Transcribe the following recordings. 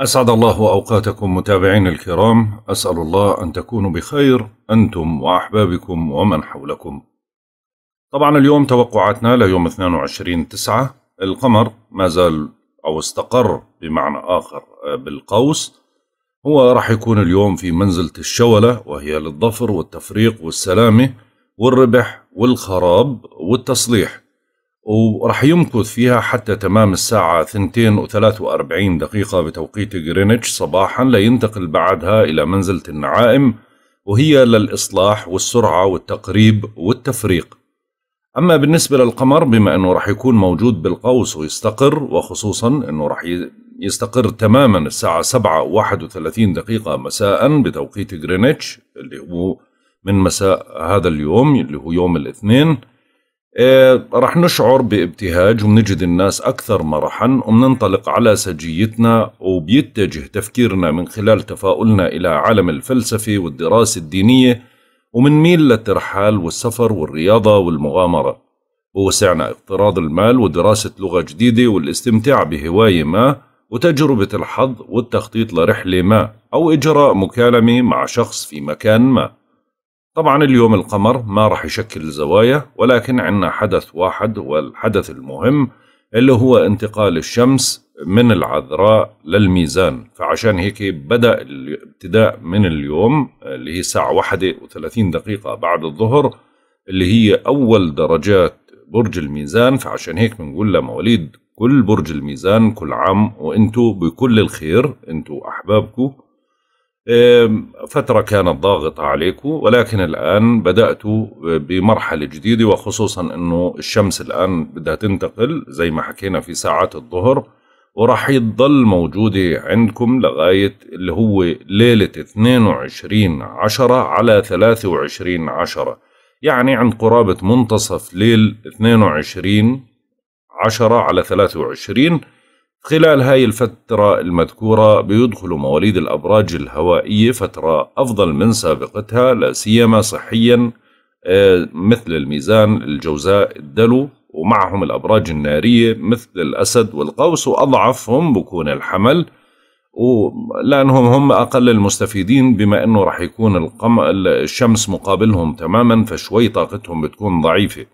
أسعد الله أوقاتكم متابعين الكرام أسأل الله أن تكونوا بخير أنتم وأحبابكم ومن حولكم طبعا اليوم توقعاتنا ليوم 22 تسعة القمر ما زال أو استقر بمعنى آخر آه، بالقوس هو راح يكون اليوم في منزلة الشولة وهي للظفر والتفريق والسلامة والربح والخراب والتصليح وراح يمكث فيها حتى تمام الساعة 2 دقيقة بتوقيت غرينتش صباحا لينتقل بعدها إلى منزلة النعائم وهي للإصلاح والسرعة والتقريب والتفريق أما بالنسبة للقمر بما أنه راح يكون موجود بالقوس ويستقر وخصوصا أنه راح يستقر تماما الساعة 7 31 دقيقة مساء بتوقيت غرينتش اللي هو من مساء هذا اليوم اللي هو يوم الاثنين إيه، رح نشعر بابتهاج وبنجد الناس أكثر مرحا وبننطلق على سجيتنا وبيتجه تفكيرنا من خلال تفاؤلنا إلى عالم الفلسفة والدراسة الدينية ومنميل للترحال والسفر والرياضة والمغامرة ووسعنا اقتراض المال ودراسة لغة جديدة والاستمتاع بهواية ما وتجربة الحظ والتخطيط لرحلة ما أو إجراء مكالمة مع شخص في مكان ما طبعا اليوم القمر ما راح يشكل زوايا ولكن عندنا حدث واحد والحدث المهم اللي هو انتقال الشمس من العذراء للميزان فعشان هيك بدأ الابتداء من اليوم اللي هي الساعة واحدة وثلاثين دقيقة بعد الظهر اللي هي أول درجات برج الميزان فعشان هيك بنقول لمواليد كل برج الميزان كل عام وانتو بكل الخير انتو أحبابكم فترة كانت ضاغطة عليكم ولكن الآن بدأتوا أه، بمرحلة جديدة وخصوصا أنه الشمس الآن بدها تنتقل زي ما حكينا في ساعات الظهر وراح يضل موجودة عندكم لغاية اللي هو ليلة 22 عشرة على 23 عشرة يعني عند قرابة منتصف ليل 22 عشرة على 23 خلال هاي الفترة المذكورة بيدخل مواليد الأبراج الهوائية فترة أفضل من سابقتها لا سيما صحيا آه، مثل الميزان الجوزاء الدلو ومعهم الأبراج النارية مثل الأسد والقوس وأضعفهم بكون الحمل ولأنهم هم أقل المستفيدين بما أنه رح يكون الشمس مقابلهم تماما فشوي طاقتهم بتكون ضعيفة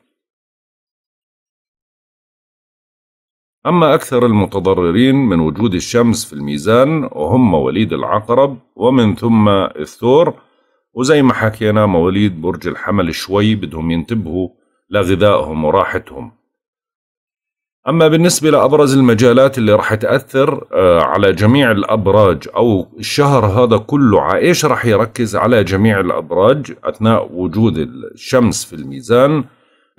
أما أكثر المتضررين من وجود الشمس في الميزان وهم مواليد العقرب ومن ثم الثور وزي ما حكينا مواليد برج الحمل شوي بدهم ينتبهوا لغذائهم وراحتهم أما بالنسبة لأبرز المجالات اللي رح تأثر آه، على جميع الأبراج أو الشهر هذا كله على إيش رح يركز على جميع الأبراج أثناء وجود الشمس في الميزان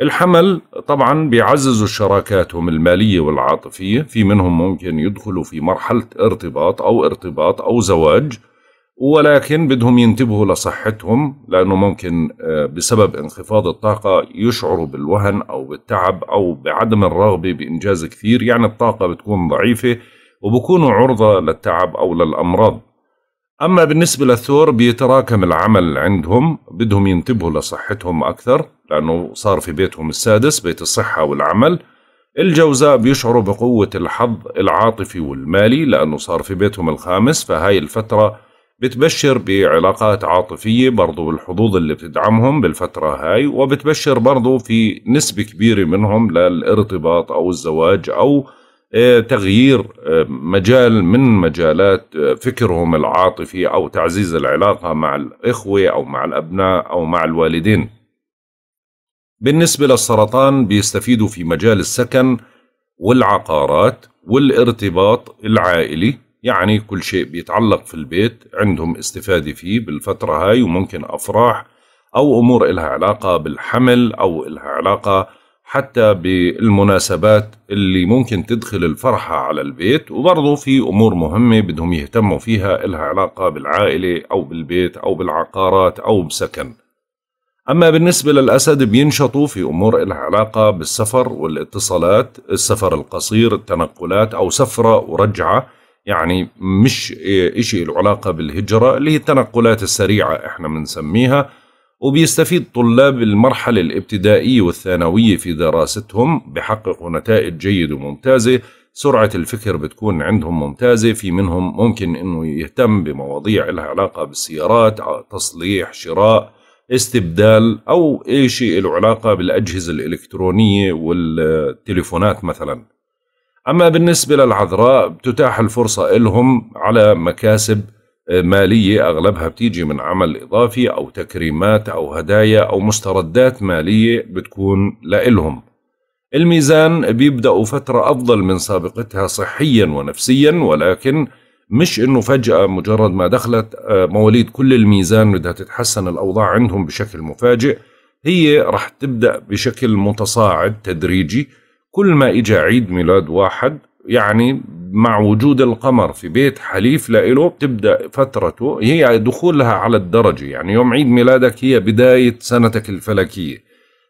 الحمل طبعا بيعززوا شراكاتهم المالية والعاطفية في منهم ممكن يدخلوا في مرحلة ارتباط أو ارتباط أو زواج ولكن بدهم ينتبهوا لصحتهم لأنه ممكن آه، بسبب انخفاض الطاقة يشعروا بالوهن أو بالتعب أو بعدم الرغبة بإنجاز كثير يعني الطاقة بتكون ضعيفة وبكونوا عرضة للتعب أو للأمراض أما بالنسبة للثور بيتراكم العمل عندهم بدهم ينتبهوا لصحتهم أكثر لأنه صار في بيتهم السادس بيت الصحة والعمل الجوزاء بيشعروا بقوة الحظ العاطفي والمالي لأنه صار في بيتهم الخامس فهاي الفترة بتبشر بعلاقات عاطفية برضو بالحظوظ اللي بتدعمهم بالفترة هاي وبتبشر برضو في نسبة كبيرة منهم للارتباط أو الزواج أو آه، تغيير آه، مجال من مجالات آه، فكرهم العاطفي او تعزيز العلاقه مع الاخوه او مع الابناء او مع الوالدين. بالنسبه للسرطان بيستفيدوا في مجال السكن والعقارات والارتباط العائلي يعني كل شيء بيتعلق في البيت عندهم استفاده فيه بالفتره هاي وممكن افراح او امور إلها علاقه بالحمل او إلها علاقه حتى بالمناسبات اللي ممكن تدخل الفرحة على البيت وبرضه في أمور مهمة بدهم يهتموا فيها إلها علاقة بالعائلة أو بالبيت أو بالعقارات أو بسكن أما بالنسبة للأسد بينشطوا في أمور إلها علاقة بالسفر والاتصالات السفر القصير التنقلات أو سفرة ورجعة يعني مش إشي له علاقة بالهجرة اللي هي التنقلات السريعة إحنا بنسميها وبيستفيد طلاب المرحلة الابتدائية والثانوية في دراستهم بحققوا نتائج جيدة وممتازة سرعة الفكر بتكون عندهم ممتازة في منهم ممكن أنه يهتم بمواضيع لها علاقة بالسيارات تصليح شراء استبدال أو أي شيء له علاقة بالأجهزة الإلكترونية والتليفونات مثلا أما بالنسبة للعذراء بتتاح الفرصة لهم على مكاسب آه، مالية أغلبها بتيجي من عمل إضافي أو تكريمات أو هدايا أو مستردات مالية بتكون لإلهم الميزان بيبدأوا فترة أفضل من سابقتها صحيا ونفسيا ولكن مش انه فجأة مجرد ما دخلت آه، مواليد كل الميزان بدها تتحسن الأوضاع عندهم بشكل مفاجئ هي رح تبدأ بشكل متصاعد تدريجي كل ما إجا عيد ميلاد واحد يعني مع وجود القمر في بيت حليف لإله بتبدأ فترته هي دخولها على الدرجة يعني يوم عيد ميلادك هي بداية سنتك الفلكية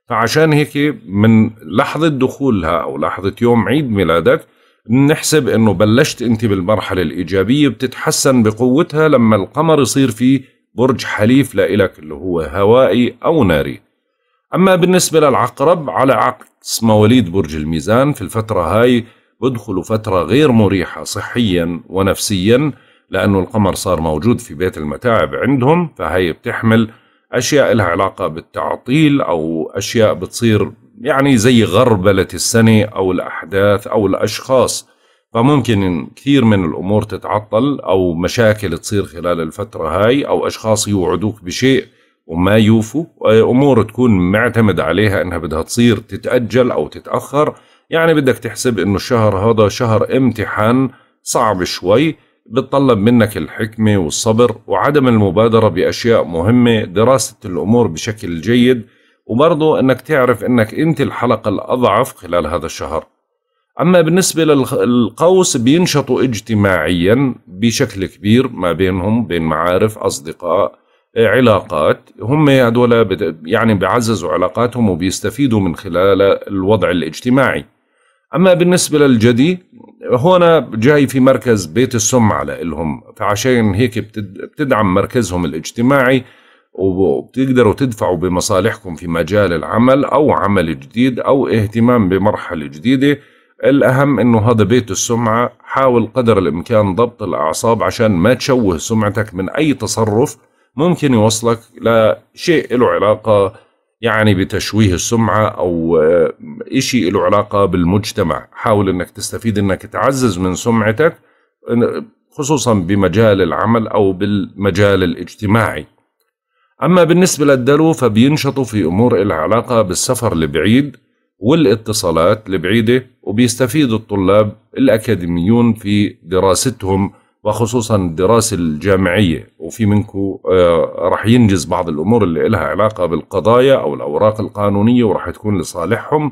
فعشان هيك من لحظة دخولها أو لحظة يوم عيد ميلادك نحسب أنه بلشت أنت بالمرحلة الإيجابية بتتحسن بقوتها لما القمر يصير في برج حليف لإلك اللي هو هوائي أو ناري أما بالنسبة للعقرب على عكس مواليد برج الميزان في الفترة هاي ادخلوا فترة غير مريحة صحيا ونفسيا لأنه القمر صار موجود في بيت المتاعب عندهم فهي بتحمل أشياء لها علاقة بالتعطيل أو أشياء بتصير يعني زي غربلة السنة أو الأحداث أو الأشخاص فممكن كثير من الأمور تتعطل أو مشاكل تصير خلال الفترة هاي أو أشخاص يوعدوك بشيء وما يوفوا أمور تكون معتمد عليها أنها بدها تصير تتأجل أو تتأخر يعني بدك تحسب انه الشهر هذا شهر امتحان صعب شوي بتطلب منك الحكمة والصبر وعدم المبادرة بأشياء مهمة دراسة الأمور بشكل جيد وبرضه أنك تعرف أنك أنت الحلقة الأضعف خلال هذا الشهر أما بالنسبة للقوس بينشطوا اجتماعيا بشكل كبير ما بينهم بين معارف أصدقاء آه، علاقات هم هدول يعني بيعززوا علاقاتهم وبيستفيدوا من خلال الوضع الاجتماعي أما بالنسبة للجدي هون جاي في مركز بيت السمعة لإلهم فعشان هيك بتدعم مركزهم الاجتماعي وبتقدروا تدفعوا بمصالحكم في مجال العمل أو عمل جديد أو اهتمام بمرحلة جديدة الأهم إنه هذا بيت السمعة حاول قدر الإمكان ضبط الأعصاب عشان ما تشوه سمعتك من أي تصرف ممكن يوصلك لشيء له علاقة يعني بتشويه السمعة أو آه، إشي له علاقة بالمجتمع حاول أنك تستفيد أنك تعزز من سمعتك خصوصا بمجال العمل أو بالمجال الاجتماعي أما بالنسبة للدلو فبينشطوا في أمور العلاقة علاقة بالسفر لبعيد والاتصالات البعيدة وبيستفيد الطلاب الأكاديميون في دراستهم وخصوصا الدراسة الجامعية وفي منكم آه، رح ينجز بعض الأمور اللي إلها علاقة بالقضايا أو الأوراق القانونية ورح تكون لصالحهم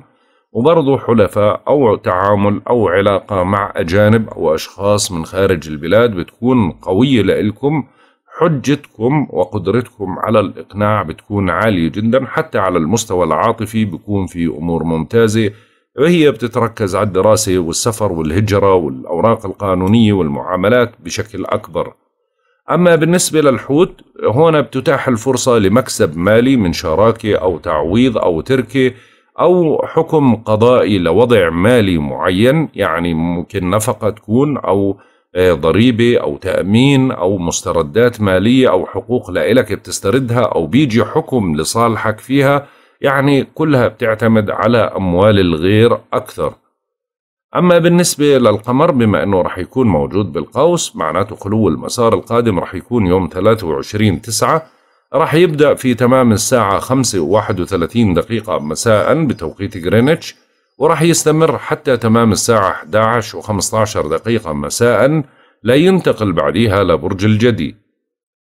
وبرضه حلفاء أو تعامل أو علاقة مع أجانب أو أشخاص من خارج البلاد بتكون قوية لإلكم حجتكم وقدرتكم على الإقناع بتكون عالية جدا حتى على المستوى العاطفي بيكون في أمور ممتازة وهي بتتركز على الدراسة والسفر والهجرة والأوراق القانونية والمعاملات بشكل أكبر أما بالنسبة للحوت هون بتتاح الفرصة لمكسب مالي من شراكة أو تعويض أو تركة أو حكم قضائي لوضع مالي معين يعني ممكن نفقة تكون أو آه، ضريبة أو تأمين أو مستردات مالية أو حقوق لإلك بتستردها أو بيجي حكم لصالحك فيها يعني كلها بتعتمد على أموال الغير أكثر أما بالنسبة للقمر بما أنه رح يكون موجود بالقوس معناته خلو المسار القادم رح يكون يوم 23 تسعة رح يبدأ في تمام الساعة 5 و 31 دقيقة مساء بتوقيت غرينتش ورح يستمر حتى تمام الساعة 11 و 15 دقيقة مساء لا ينتقل بعديها لبرج الجدي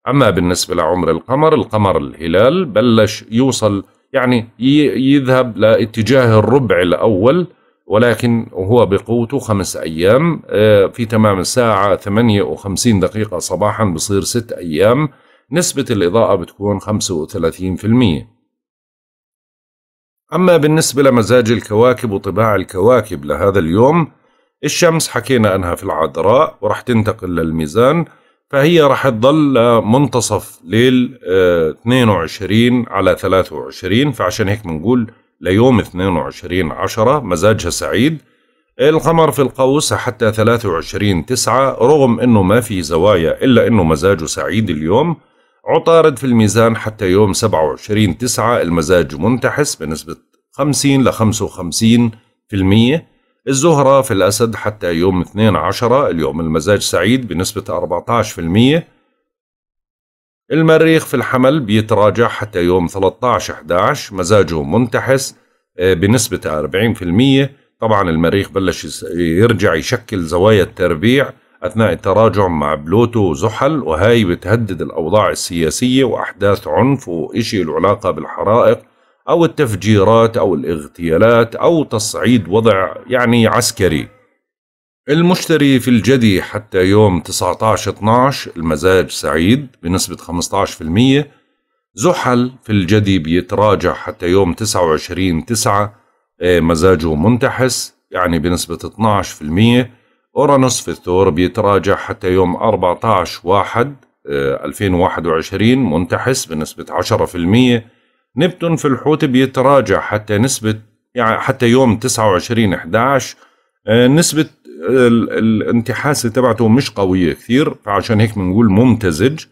أما بالنسبة لعمر القمر القمر الهلال بلش يوصل يعني يذهب لاتجاه الربع الأول ولكن هو بقوته خمس أيام آه، في تمام الساعة 58 دقيقة صباحا بصير ست أيام نسبة الإضاءة بتكون 35% أما بالنسبة لمزاج الكواكب وطباع الكواكب لهذا اليوم الشمس حكينا أنها في العذراء ورح تنتقل للميزان فهي راح تضل منتصف ليل 22 آه، على 23 فعشان هيك بنقول ليوم 22 10 مزاجها سعيد القمر في القوس حتى 23 9 رغم انه ما في زوايا الا انه مزاجه سعيد اليوم عطارد في الميزان حتى يوم 27 9 المزاج منتحس بنسبة 50 ل 55% الزهرة في الأسد حتى يوم 12 عشرة اليوم المزاج سعيد بنسبة 14% المريخ في الحمل بيتراجع حتى يوم 13 11 مزاجه منتحس آه، بنسبة 40% طبعا المريخ بلش يرجع يشكل زوايا التربيع أثناء التراجع مع بلوتو وزحل وهي بتهدد الأوضاع السياسية وأحداث عنف وإشي العلاقة بالحرائق أو التفجيرات أو الاغتيالات أو تصعيد وضع يعني عسكري المشتري في الجدي حتى يوم 19-12 المزاج سعيد بنسبة 15% زحل في الجدي بيتراجع حتى يوم 29-9 إيه، مزاجه منتحس يعني بنسبة 12% أورانوس في الثور بيتراجع حتى يوم 14 واحد 2021 إيه، منتحس بنسبة 10% نبتون في الحوت بيتراجع حتى نسبة يعني حتى يوم 29 11 آه، نسبة الانتحاسة تبعته مش قوية كثير فعشان هيك بنقول ممتزج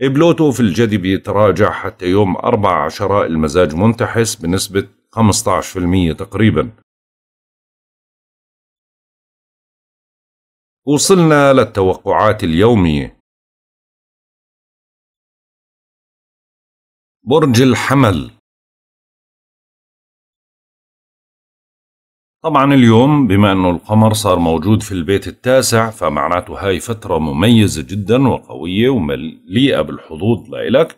بلوتو في الجدي بيتراجع حتى يوم 4 عشراء المزاج منتحس بنسبة 15% تقريبا وصلنا للتوقعات اليومية برج الحمل طبعا اليوم بما أنه القمر صار موجود في البيت التاسع فمعناته هاي فترة مميزة جدا وقوية ومليئة بالحظوظ لإلك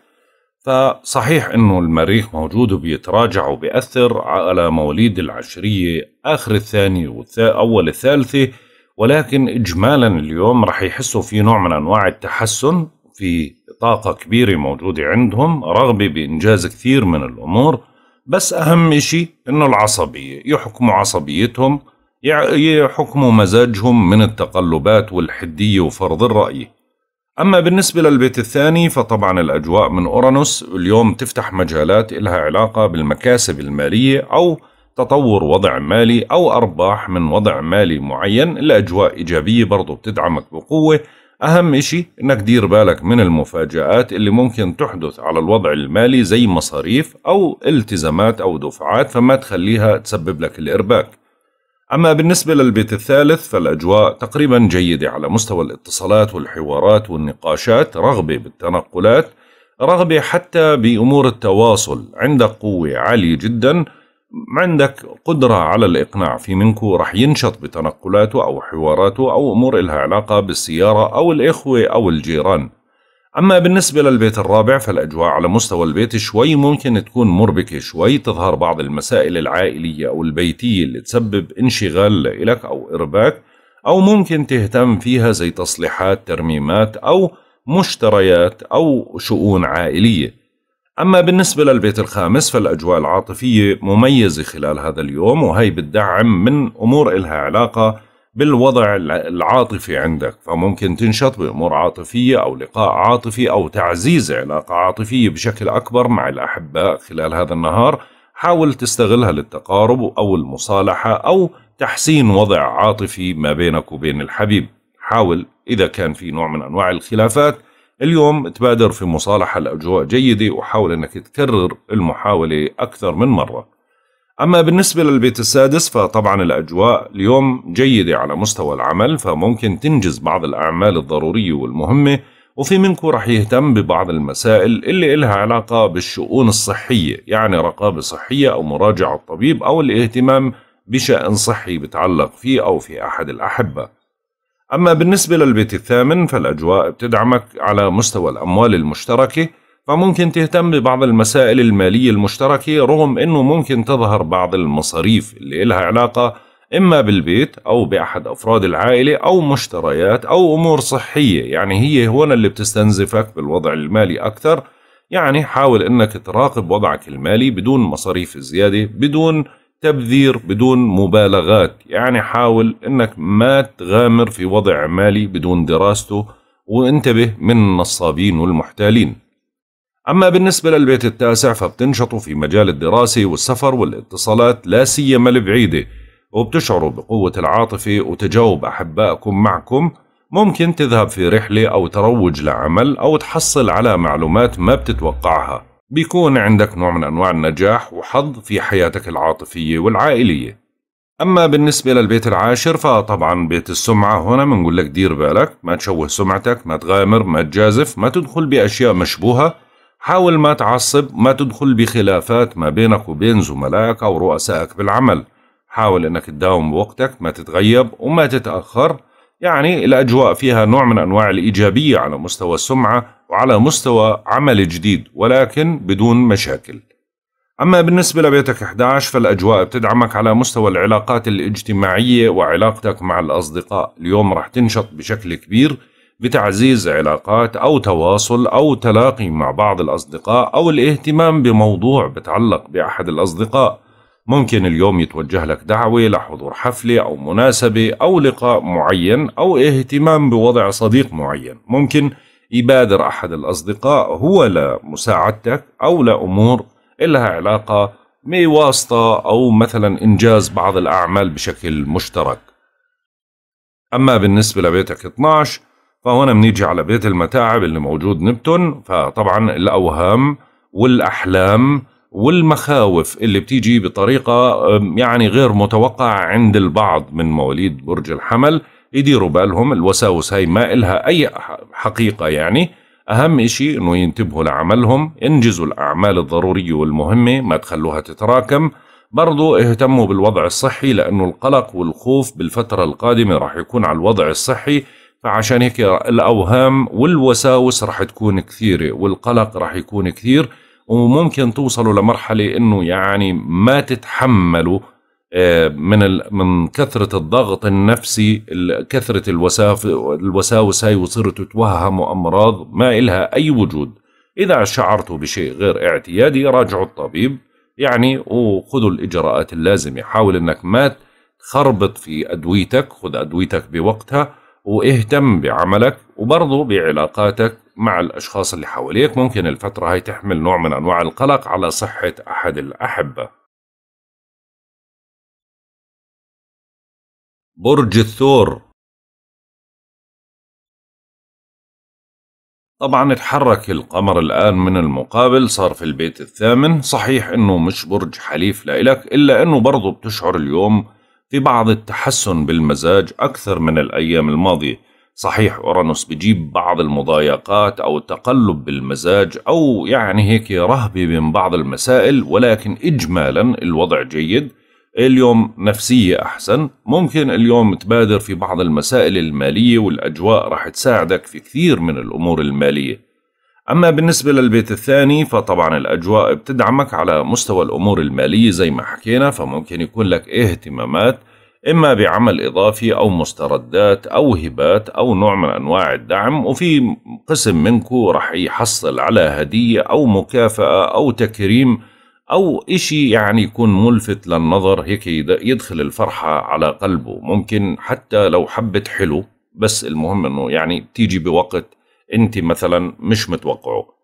فصحيح أنه المريخ موجود وبيتراجع وبيأثر على مواليد العشرية آخر الثانية وأول الثالثة ولكن إجمالا اليوم رح يحسوا في نوع من أنواع التحسن في طاقة كبيرة موجودة عندهم رغبة بإنجاز كثير من الأمور بس أهم شيء إنه العصبية يحكموا عصبيتهم يحكموا مزاجهم من التقلبات والحدية وفرض الرأي أما بالنسبة للبيت الثاني فطبعا الأجواء من أورانوس اليوم تفتح مجالات إلها علاقة بالمكاسب المالية أو تطور وضع مالي أو أرباح من وضع مالي معين الأجواء إيجابية برضو بتدعمك بقوة أهم إشي إنك دير بالك من المفاجآت اللي ممكن تحدث على الوضع المالي زي مصاريف أو التزامات أو دفعات فما تخليها تسبب لك الإرباك أما بالنسبة للبيت الثالث فالأجواء تقريبا جيدة على مستوى الاتصالات والحوارات والنقاشات رغبة بالتنقلات رغبة حتى بأمور التواصل عندك قوة عالية جدا عندك قدرة على الإقناع في منكو رح ينشط بتنقلاته أو حواراته أو أمور إلها علاقة بالسيارة أو الإخوة أو الجيران أما بالنسبة للبيت الرابع فالأجواء على مستوى البيت شوي ممكن تكون مربكة شوي تظهر بعض المسائل العائلية أو البيتية اللي تسبب انشغال لك أو إرباك أو ممكن تهتم فيها زي تصليحات ترميمات أو مشتريات أو شؤون عائلية أما بالنسبة للبيت الخامس فالأجواء العاطفية مميزة خلال هذا اليوم وهي بتدعم من أمور إلها علاقة بالوضع العاطفي عندك فممكن تنشط بأمور عاطفية أو لقاء عاطفي أو تعزيز علاقة عاطفية بشكل أكبر مع الأحباء خلال هذا النهار حاول تستغلها للتقارب أو المصالحة أو تحسين وضع عاطفي ما بينك وبين الحبيب حاول إذا كان في نوع من أنواع الخلافات اليوم تبادر في مصالحة الأجواء جيدة وحاول أنك تكرر المحاولة أكثر من مرة أما بالنسبة للبيت السادس فطبعا الأجواء اليوم جيدة على مستوى العمل فممكن تنجز بعض الأعمال الضرورية والمهمة وفي منكم رح يهتم ببعض المسائل اللي إلها علاقة بالشؤون الصحية يعني رقابة صحية أو مراجعة الطبيب أو الاهتمام بشأن صحي بتعلق فيه أو في أحد الأحبة أما بالنسبة للبيت الثامن فالأجواء بتدعمك على مستوى الأموال المشتركة فممكن تهتم ببعض المسائل المالية المشتركة رغم أنه ممكن تظهر بعض المصاريف اللي إلها علاقة إما بالبيت أو بأحد أفراد العائلة أو مشتريات أو أمور صحية يعني هي هون اللي بتستنزفك بالوضع المالي أكثر يعني حاول أنك تراقب وضعك المالي بدون مصاريف زيادة بدون تبذير بدون مبالغات يعني حاول انك ما تغامر في وضع مالي بدون دراسته وانتبه من النصابين والمحتالين أما بالنسبة للبيت التاسع فبتنشطوا في مجال الدراسة والسفر والاتصالات لا سيما البعيدة وبتشعروا بقوة العاطفة وتجاوب أحبائكم معكم ممكن تذهب في رحلة أو تروج لعمل أو تحصل على معلومات ما بتتوقعها بيكون عندك نوع من أنواع النجاح وحظ في حياتك العاطفية والعائلية أما بالنسبة للبيت العاشر فطبعا بيت السمعة هنا بنقول لك دير بالك ما تشوه سمعتك ما تغامر ما تجازف ما تدخل بأشياء مشبوهة حاول ما تعصب ما تدخل بخلافات ما بينك وبين زملائك أو رؤسائك بالعمل حاول أنك تداوم بوقتك ما تتغيب وما تتأخر يعني الأجواء فيها نوع من أنواع الإيجابية على مستوى السمعة وعلى مستوى عمل جديد ولكن بدون مشاكل أما بالنسبة لبيتك 11 فالأجواء بتدعمك على مستوى العلاقات الاجتماعية وعلاقتك مع الأصدقاء اليوم رح تنشط بشكل كبير بتعزيز علاقات أو تواصل أو تلاقي مع بعض الأصدقاء أو الاهتمام بموضوع بتعلق بأحد الأصدقاء ممكن اليوم يتوجه لك دعوة لحضور حفلة أو مناسبة أو لقاء معين أو اهتمام بوضع صديق معين ممكن يبادر أحد الأصدقاء هو لمساعدتك أو لأمور إلها علاقة بواسطة أو مثلا إنجاز بعض الأعمال بشكل مشترك أما بالنسبة لبيتك 12 فهنا بنيجي على بيت المتاعب اللي موجود نبتون فطبعا الأوهام والأحلام والمخاوف اللي بتيجي بطريقه يعني غير متوقعه عند البعض من مواليد برج الحمل يديروا بالهم الوساوس هاي ما إلها أي حقيقة يعني أهم إشي أنه ينتبهوا لعملهم انجزوا الأعمال الضرورية والمهمة ما تخلوها تتراكم برضو اهتموا بالوضع الصحي لأنه القلق والخوف بالفترة القادمة راح يكون على الوضع الصحي فعشان هيك الأوهام والوساوس راح تكون كثيرة والقلق راح يكون كثير وممكن توصلوا لمرحله انه يعني ما تتحملوا آه، من من كثره الضغط النفسي كثره الوساوس هاي وصيروا تتوهموا امراض ما إلها اي وجود اذا شعرتوا بشيء غير اعتيادي راجعوا الطبيب يعني وخذوا الاجراءات اللازمه حاول انك ما تخربط في ادويتك خذ ادويتك بوقتها واهتم بعملك وبرضه بعلاقاتك مع الأشخاص اللي حواليك ممكن الفترة هاي تحمل نوع من أنواع القلق على صحة أحد الأحبة برج الثور طبعا اتحرك القمر الآن من المقابل صار في البيت الثامن صحيح أنه مش برج حليف لإلك إلا أنه برضو بتشعر اليوم في بعض التحسن بالمزاج أكثر من الأيام الماضية صحيح أورانوس بيجيب بعض المضايقات أو التقلب بالمزاج أو يعني هيك رهبة من بعض المسائل ولكن إجمالا الوضع جيد اليوم نفسية أحسن ممكن اليوم تبادر في بعض المسائل المالية والأجواء راح تساعدك في كثير من الأمور المالية أما بالنسبة للبيت الثاني فطبعا الأجواء بتدعمك على مستوى الأمور المالية زي ما حكينا فممكن يكون لك اهتمامات إما بعمل إضافي أو مستردات أو هبات أو نوع من أنواع الدعم وفي قسم منكم رح يحصل على هدية أو مكافأة أو تكريم أو إشي يعني يكون ملفت للنظر هيك يدخل الفرحة على قلبه ممكن حتى لو حبة حلو بس المهم أنه يعني تيجي بوقت أنت مثلا مش متوقعه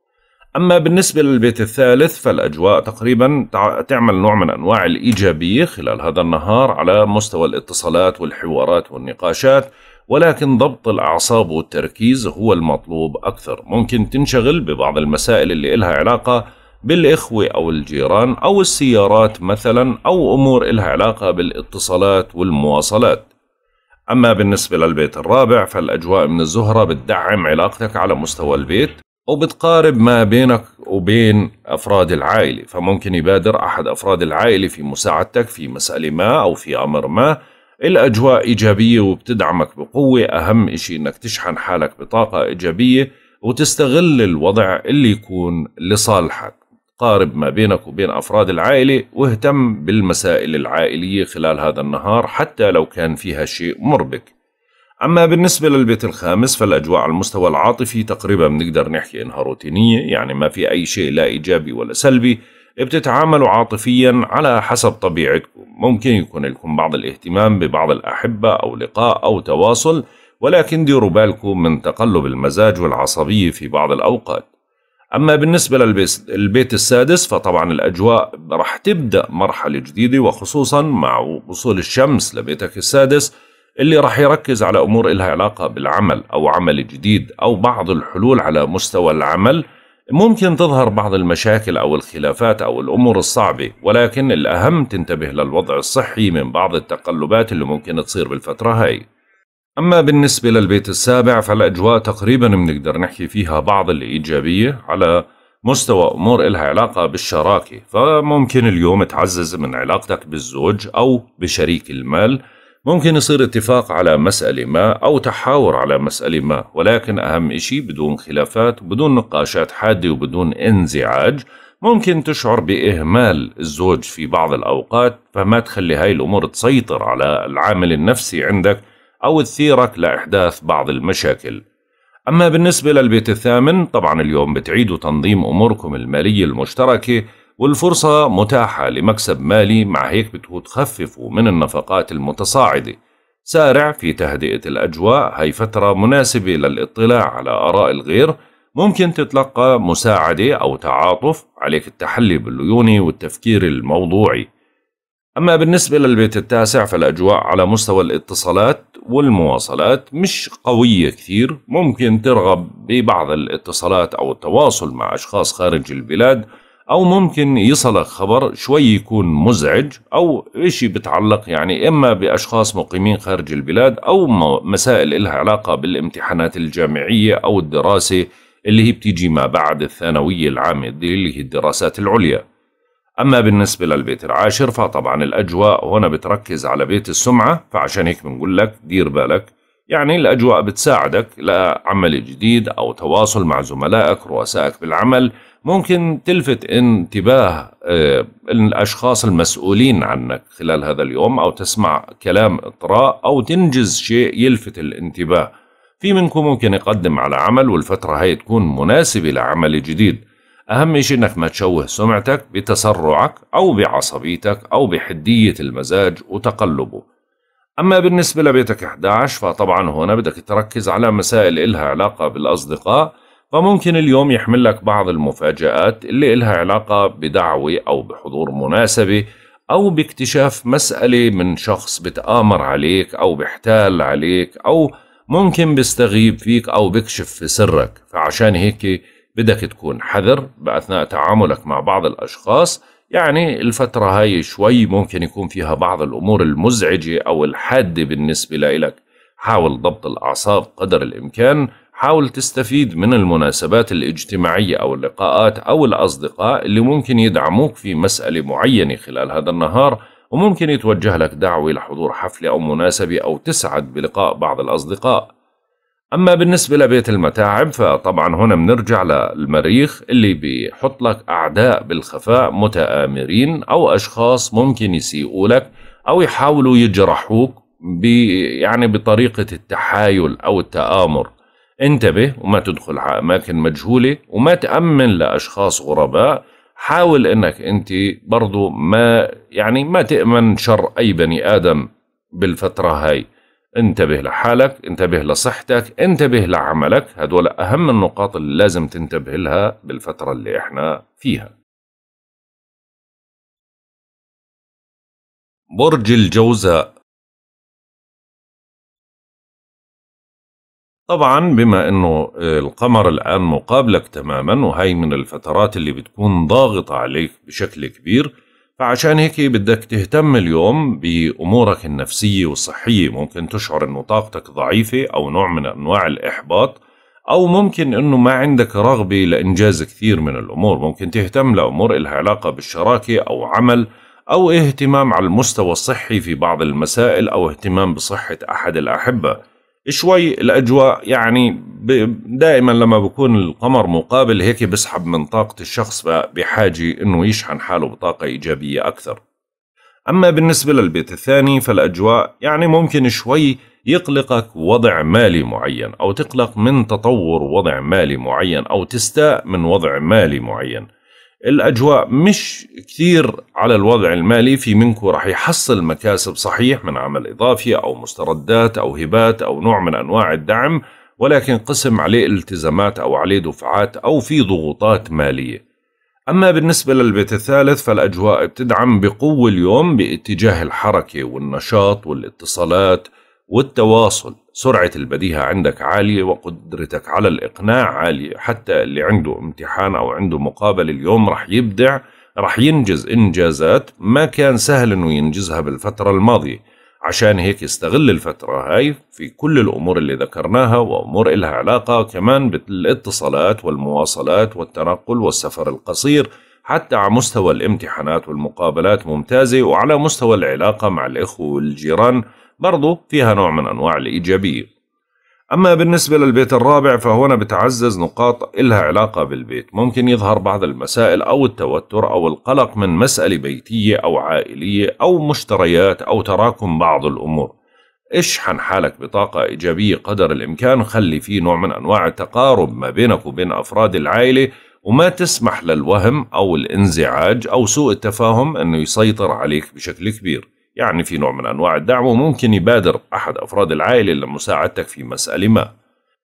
أما بالنسبة للبيت الثالث فالأجواء تقريبا تعمل نوع من أنواع الإيجابية خلال هذا النهار على مستوى الاتصالات والحوارات والنقاشات ولكن ضبط الأعصاب والتركيز هو المطلوب أكثر ممكن تنشغل ببعض المسائل اللي إلها علاقة بالإخوة أو الجيران أو السيارات مثلا أو أمور إلها علاقة بالاتصالات والمواصلات أما بالنسبة للبيت الرابع فالأجواء من الزهرة بتدعم علاقتك على مستوى البيت وبتقارب ما بينك وبين أفراد العائلة فممكن يبادر أحد أفراد العائلة في مساعدتك في مسألة ما أو في أمر ما الأجواء إيجابية وبتدعمك بقوة أهم إشي إنك تشحن حالك بطاقة إيجابية وتستغل الوضع اللي يكون لصالحك قارب ما بينك وبين أفراد العائلة واهتم بالمسائل العائلية خلال هذا النهار حتى لو كان فيها شيء مربك أما بالنسبة للبيت الخامس فالأجواء على المستوى العاطفي تقريبا بنقدر نحكي إنها روتينية يعني ما في أي شيء لا إيجابي ولا سلبي بتتعاملوا عاطفيا على حسب طبيعتكم ممكن يكون لكم بعض الاهتمام ببعض الأحبة أو لقاء أو تواصل ولكن ديروا بالكم من تقلب المزاج والعصبية في بعض الأوقات أما بالنسبة للبيت السادس فطبعا الأجواء راح تبدأ مرحلة جديدة وخصوصا مع وصول الشمس لبيتك السادس اللي راح يركز على أمور إلها علاقة بالعمل أو عمل جديد أو بعض الحلول على مستوى العمل ممكن تظهر بعض المشاكل أو الخلافات أو الأمور الصعبة ولكن الأهم تنتبه للوضع الصحي من بعض التقلبات اللي ممكن تصير بالفترة هاي أما بالنسبة للبيت السابع فالأجواء تقريبا بنقدر نحكي فيها بعض الإيجابية على مستوى أمور إلها علاقة بالشراكة فممكن اليوم تعزز من علاقتك بالزوج أو بشريك المال ممكن يصير اتفاق على مسألة ما أو تحاور على مسألة ما ولكن أهم إشي بدون خلافات وبدون نقاشات حادة وبدون انزعاج ممكن تشعر بإهمال الزوج في بعض الأوقات فما تخلي هاي الأمور تسيطر على العامل النفسي عندك أو تثيرك لإحداث بعض المشاكل أما بالنسبة للبيت الثامن طبعا اليوم بتعيدوا تنظيم أموركم المالية المشتركة والفرصة متاحة لمكسب مالي مع هيك بده تخففوا من النفقات المتصاعدة سارع في تهدئة الأجواء هي فترة مناسبة للاطلاع على آراء الغير ممكن تتلقى مساعدة أو تعاطف عليك التحلي بالليونة والتفكير الموضوعي أما بالنسبة للبيت التاسع فالأجواء على مستوى الاتصالات والمواصلات مش قوية كثير ممكن ترغب ببعض الاتصالات أو التواصل مع أشخاص خارج البلاد او ممكن يصلك خبر شوي يكون مزعج او اشي بتعلق يعني اما باشخاص مقيمين خارج البلاد او مسائل إلها علاقة بالامتحانات الجامعية او الدراسة اللي هي بتيجي ما بعد الثانوية العامة اللي هي الدراسات العليا أما بالنسبة للبيت العاشر فطبعا الأجواء هنا بتركز على بيت السمعة فعشان هيك بنقول لك دير بالك يعني الأجواء بتساعدك لعمل جديد أو تواصل مع زملائك رؤسائك بالعمل ممكن تلفت انتباه آه، الاشخاص المسؤولين عنك خلال هذا اليوم او تسمع كلام اطراء او تنجز شيء يلفت الانتباه في منكم ممكن يقدم على عمل والفتره هاي تكون مناسبه لعمل جديد اهم شيء انك ما تشوه سمعتك بتسرعك او بعصبيتك او بحديه المزاج وتقلبه أما بالنسبة لبيتك 11 فطبعا هنا بدك تركز على مسائل إلها علاقة بالأصدقاء فممكن اليوم يحمل لك بعض المفاجآت اللي إلها علاقة بدعوة أو بحضور مناسبة أو باكتشاف مسألة من شخص بتآمر عليك أو بيحتال عليك أو ممكن بيستغيب فيك أو بيكشف في سرك فعشان هيك بدك تكون حذر بأثناء تعاملك مع بعض الأشخاص يعني الفترة هاي شوي ممكن يكون فيها بعض الأمور المزعجة أو الحادة بالنسبة لإلك حاول ضبط الأعصاب قدر الإمكان حاول تستفيد من المناسبات الاجتماعية أو اللقاءات أو الأصدقاء اللي ممكن يدعموك في مسألة معينة خلال هذا النهار وممكن يتوجه لك دعوة لحضور حفلة أو مناسبة أو تسعد بلقاء بعض الأصدقاء أما بالنسبة لبيت المتاعب فطبعا هنا بنرجع للمريخ اللي بيحط لك أعداء بالخفاء متآمرين أو أشخاص ممكن يسيئوا لك أو يحاولوا يجرحوك بي يعني بطريقة التحايل أو التآمر انتبه وما تدخل على أماكن مجهولة وما تأمن لأشخاص غرباء حاول أنك أنت برضو ما يعني ما تأمن شر أي بني آدم بالفترة هاي انتبه لحالك انتبه لصحتك انتبه لعملك هدول أهم النقاط اللي لازم تنتبه لها بالفترة اللي احنا فيها برج الجوزاء طبعا بما انه القمر الان مقابلك تماما وهي من الفترات اللي بتكون ضاغطة عليك بشكل كبير فعشان هيك بدك تهتم اليوم بأمورك النفسية والصحية ممكن تشعر انه طاقتك ضعيفة او نوع من انواع الاحباط او ممكن انه ما عندك رغبة لانجاز كثير من الامور ممكن تهتم لامور لها علاقة بالشراكة او عمل او اهتمام على المستوى الصحي في بعض المسائل او اهتمام بصحة احد الاحبة شوي الاجواء يعني دائما لما بكون القمر مقابل هيك بسحب من طاقه الشخص بحاجه انه يشحن حاله بطاقه ايجابيه اكثر. اما بالنسبه للبيت الثاني فالاجواء يعني ممكن شوي يقلقك وضع مالي معين او تقلق من تطور وضع مالي معين او تستاء من وضع مالي معين. الاجواء مش كثير على الوضع المالي في منكم راح يحصل مكاسب صحيح من عمل اضافي او مستردات او هبات او نوع من انواع الدعم ولكن قسم عليه التزامات او عليه دفعات او في ضغوطات ماليه. اما بالنسبه للبيت الثالث فالاجواء بتدعم بقوه اليوم باتجاه الحركه والنشاط والاتصالات والتواصل سرعة البديهة عندك عالية وقدرتك على الإقناع عالية حتى اللي عنده امتحان أو عنده مقابل اليوم رح يبدع رح ينجز إنجازات ما كان سهل إنه ينجزها بالفترة الماضية عشان هيك يستغل الفترة هاي في كل الأمور اللي ذكرناها وأمور إلها علاقة كمان بالاتصالات والمواصلات والتنقل والسفر القصير حتى على مستوى الامتحانات والمقابلات ممتازة وعلى مستوى العلاقة مع الإخوة والجيران برضو فيها نوع من أنواع الإيجابية أما بالنسبة للبيت الرابع فهنا بتعزز نقاط إلها علاقة بالبيت ممكن يظهر بعض المسائل أو التوتر أو القلق من مسألة بيتية أو عائلية أو مشتريات أو تراكم بعض الأمور اشحن حالك بطاقة إيجابية قدر الإمكان وخلي فيه نوع من أنواع التقارب ما بينك وبين أفراد العائلة وما تسمح للوهم أو الانزعاج أو سوء التفاهم أنه يسيطر عليك بشكل كبير يعني في نوع من أنواع الدعم وممكن يبادر أحد أفراد العائلة لمساعدتك في مسألة ما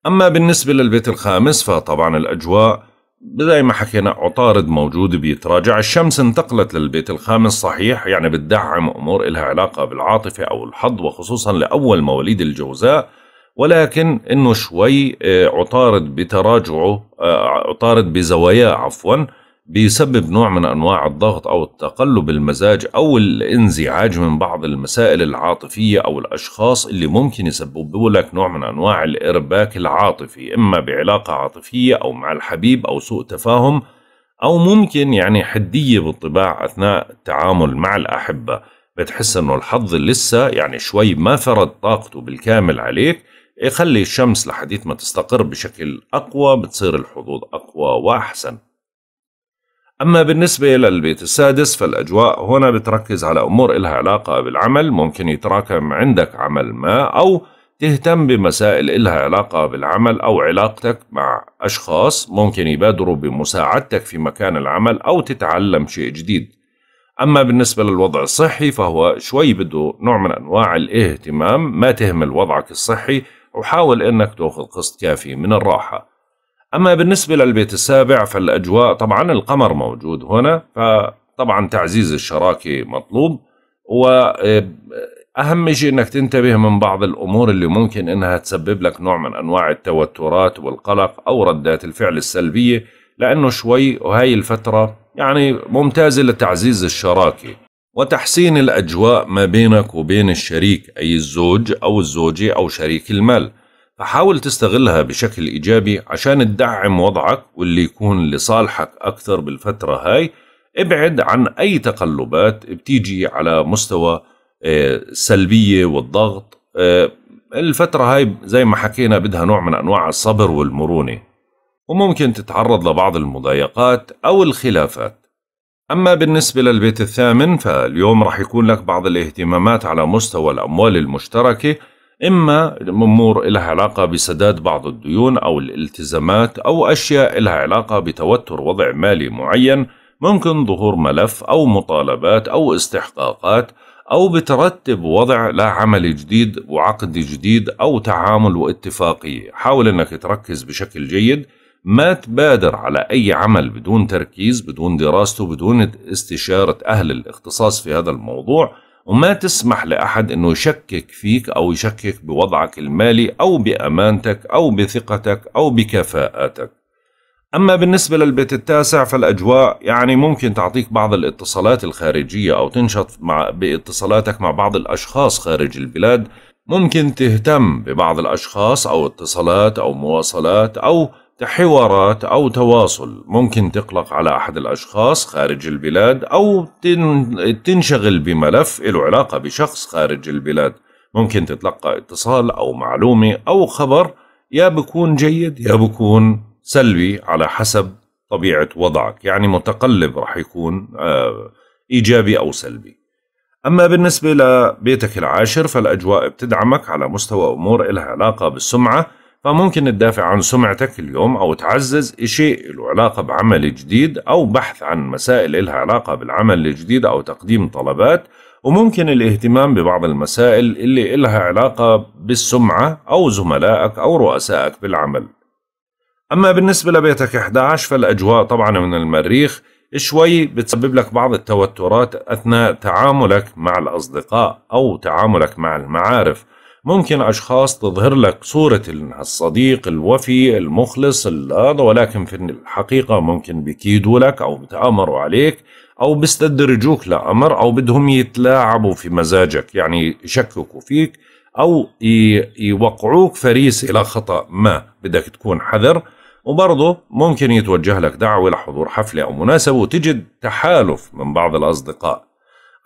أما بالنسبة للبيت الخامس فطبعا الأجواء زي ما حكينا عطارد موجود بيتراجع الشمس انتقلت للبيت الخامس صحيح يعني بتدعم أمور إلها علاقة بالعاطفة أو الحظ وخصوصا لأول مواليد الجوزاء ولكن انه شوي آه، عطارد بتراجعه آه، عطارد بزواياه عفوا بيسبب نوع من أنواع الضغط أو التقلب المزاج أو الانزعاج من بعض المسائل العاطفية أو الأشخاص اللي ممكن يسببوا لك نوع من أنواع الإرباك العاطفي إما بعلاقة عاطفية أو مع الحبيب أو سوء تفاهم أو ممكن يعني حدية بالطباع أثناء التعامل مع الأحبة بتحس أنه الحظ لسه يعني شوي ما فرد طاقته بالكامل عليك يخلي الشمس لحديث ما تستقر بشكل أقوى بتصير الحظوظ أقوى وأحسن أما بالنسبة للبيت السادس فالأجواء هنا بتركز على أمور إلها علاقة بالعمل ممكن يتراكم عندك عمل ما أو تهتم بمسائل إلها علاقة بالعمل أو علاقتك مع أشخاص ممكن يبادروا بمساعدتك في مكان العمل أو تتعلم شيء جديد أما بالنسبة للوضع الصحي فهو شوي بده نوع من أنواع الاهتمام ما تهمل وضعك الصحي وحاول أنك تأخذ قسط كافي من الراحة أما بالنسبة للبيت السابع فالأجواء طبعا القمر موجود هنا فطبعا تعزيز الشراكة مطلوب وأهم شيء أنك تنتبه من بعض الأمور اللي ممكن أنها تسبب لك نوع من أنواع التوترات والقلق أو ردات الفعل السلبية لأنه شوي وهي الفترة يعني ممتازة لتعزيز الشراكة وتحسين الأجواء ما بينك وبين الشريك أي الزوج أو الزوجة أو شريك المال فحاول تستغلها بشكل إيجابي عشان تدعم وضعك واللي يكون لصالحك أكثر بالفترة هاي ابعد عن أي تقلبات بتيجي على مستوى السلبية آه، والضغط آه، الفترة هاي زي ما حكينا بدها نوع من أنواع الصبر والمرونة وممكن تتعرض لبعض المضايقات أو الخلافات أما بالنسبة للبيت الثامن فاليوم رح يكون لك بعض الاهتمامات على مستوى الأموال المشتركة إما أمور لها علاقة بسداد بعض الديون أو الالتزامات أو أشياء لها علاقة بتوتر وضع مالي معين ممكن ظهور ملف أو مطالبات أو استحقاقات أو بترتب وضع لعمل جديد وعقد جديد أو تعامل واتفاقية حاول أنك تركز بشكل جيد ما تبادر على أي عمل بدون تركيز بدون دراسته بدون استشارة أهل الاختصاص في هذا الموضوع وما تسمح لأحد أنه يشكك فيك أو يشكك بوضعك المالي أو بأمانتك أو بثقتك أو بكفاءاتك أما بالنسبة للبيت التاسع فالأجواء يعني ممكن تعطيك بعض الاتصالات الخارجية أو تنشط مع باتصالاتك مع بعض الأشخاص خارج البلاد ممكن تهتم ببعض الأشخاص أو اتصالات أو مواصلات أو حوارات أو تواصل ممكن تقلق على أحد الأشخاص خارج البلاد أو تنشغل بملف له علاقة بشخص خارج البلاد ممكن تتلقى اتصال أو معلومة أو خبر يا بكون جيد يا بكون سلبي على حسب طبيعة وضعك يعني متقلب راح يكون آه، إيجابي أو سلبي أما بالنسبة لبيتك العاشر فالأجواء بتدعمك على مستوى أمور إلها علاقة بالسمعة فممكن تدافع عن سمعتك اليوم أو تعزز شيء له علاقة بعمل جديد أو بحث عن مسائل إلها علاقة بالعمل الجديد أو تقديم طلبات وممكن الاهتمام ببعض المسائل اللي إلها علاقة بالسمعة أو زملائك أو رؤسائك بالعمل أما بالنسبة لبيتك 11 فالأجواء طبعا من المريخ شوي بتسبب لك بعض التوترات أثناء تعاملك مع الأصدقاء أو تعاملك مع المعارف ممكن أشخاص تظهر لك صورة الصديق الوفي المخلص هذا ولكن في الحقيقة ممكن بيكيدوا لك أو بتآمروا عليك أو بيستدرجوك لأمر أو بدهم يتلاعبوا في مزاجك يعني يشككوا فيك أو يوقعوك فريس إلى خطأ ما بدك تكون حذر وبرضه ممكن يتوجه لك دعوة لحضور حفلة أو مناسبة وتجد تحالف من بعض الأصدقاء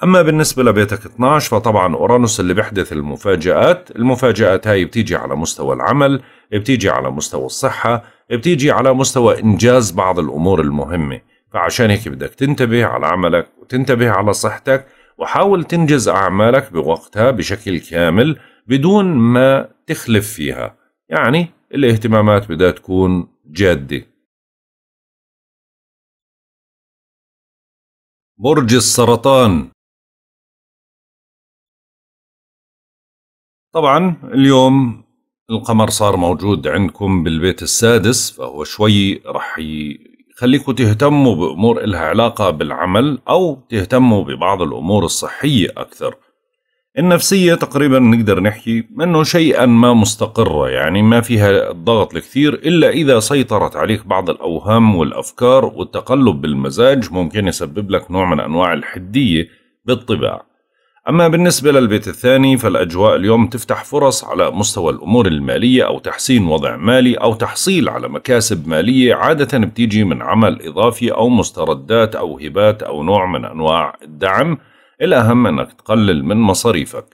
أما بالنسبة لبيتك 12 فطبعا أورانوس اللي بيحدث المفاجآت المفاجآت هاي بتيجي على مستوى العمل بتيجي على مستوى الصحة بتيجي على مستوى إنجاز بعض الأمور المهمة فعشان هيك بدك تنتبه على عملك وتنتبه على صحتك وحاول تنجز أعمالك بوقتها بشكل كامل بدون ما تخلف فيها يعني الاهتمامات بدها تكون جاده برج السرطان طبعا اليوم القمر صار موجود عندكم بالبيت السادس فهو شوي رح يخليكم تهتموا بأمور إلها علاقة بالعمل أو تهتموا ببعض الأمور الصحية أكثر النفسية تقريبا نقدر نحكي منه شيئا ما مستقرة يعني ما فيها الضغط الكثير إلا إذا سيطرت عليك بعض الأوهام والأفكار والتقلب بالمزاج ممكن يسبب لك نوع من أنواع الحدية بالطباع أما بالنسبة للبيت الثاني فالأجواء اليوم تفتح فرص على مستوى الأمور المالية أو تحسين وضع مالي أو تحصيل على مكاسب مالية عادة بتيجي من عمل إضافي أو مستردات أو هبات أو نوع من أنواع الدعم الأهم أنك تقلل من مصاريفك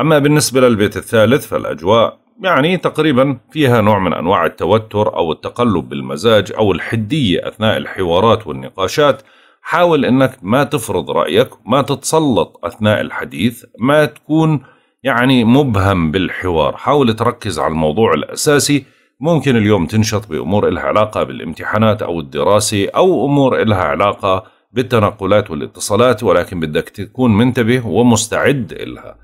أما بالنسبة للبيت الثالث فالأجواء يعني تقريبا فيها نوع من أنواع التوتر أو التقلب بالمزاج أو الحدية أثناء الحوارات والنقاشات حاول انك ما تفرض رايك ما تتسلط اثناء الحديث ما تكون يعني مبهم بالحوار حاول تركز على الموضوع الاساسي ممكن اليوم تنشط بامور لها علاقه بالامتحانات او الدراسه او امور لها علاقه بالتنقلات والاتصالات ولكن بدك تكون منتبه ومستعد لها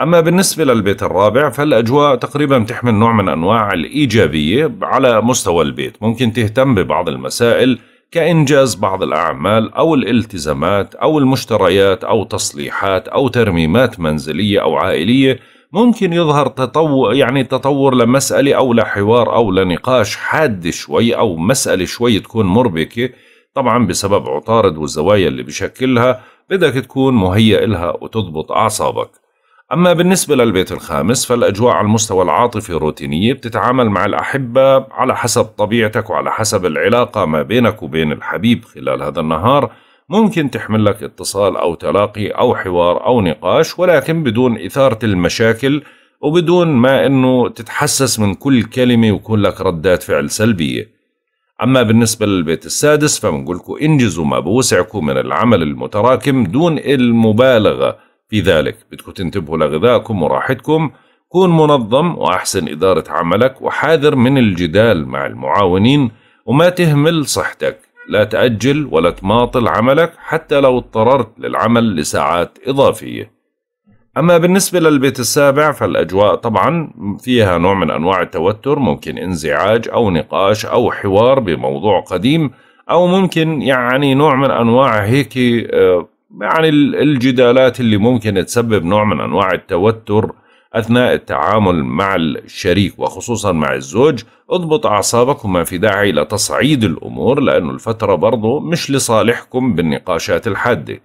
أما بالنسبة للبيت الرابع فالأجواء تقريبا تحمل نوع من أنواع الإيجابية على مستوى البيت ممكن تهتم ببعض المسائل كإنجاز بعض الأعمال أو الالتزامات أو المشتريات أو تصليحات أو ترميمات منزلية أو عائلية ممكن يظهر تطور يعني تطور لمسألة أو لحوار أو لنقاش حاد شوي أو مسألة شوي تكون مربكة طبعا بسبب عطارد والزوايا اللي بشكلها بدك تكون مهيئ لها وتضبط أعصابك أما بالنسبة للبيت الخامس فالأجواء على المستوى العاطفي روتينية بتتعامل مع الأحبة على حسب طبيعتك وعلى حسب العلاقة ما بينك وبين الحبيب خلال هذا النهار ممكن تحمل لك اتصال أو تلاقي أو حوار أو نقاش ولكن بدون إثارة المشاكل وبدون ما أنه تتحسس من كل كلمة ويكون لك ردات فعل سلبية أما بالنسبة للبيت السادس فبنقول لكم انجزوا ما بوسعكم من العمل المتراكم دون المبالغة في ذلك بدكم تنتبهوا لغذائكم وراحتكم كون منظم وأحسن إدارة عملك وحاذر من الجدال مع المعاونين وما تهمل صحتك لا تأجل ولا تماطل عملك حتى لو اضطررت للعمل لساعات إضافية أما بالنسبة للبيت السابع فالأجواء طبعا فيها نوع من أنواع التوتر ممكن انزعاج أو نقاش أو حوار بموضوع قديم أو ممكن يعني نوع من أنواع هيك آه، يعني الجدالات اللي ممكن تسبب نوع من انواع التوتر اثناء التعامل مع الشريك وخصوصا مع الزوج اضبط اعصابك وما في داعي لتصعيد الامور لانه الفتره برضو مش لصالحكم بالنقاشات الحاده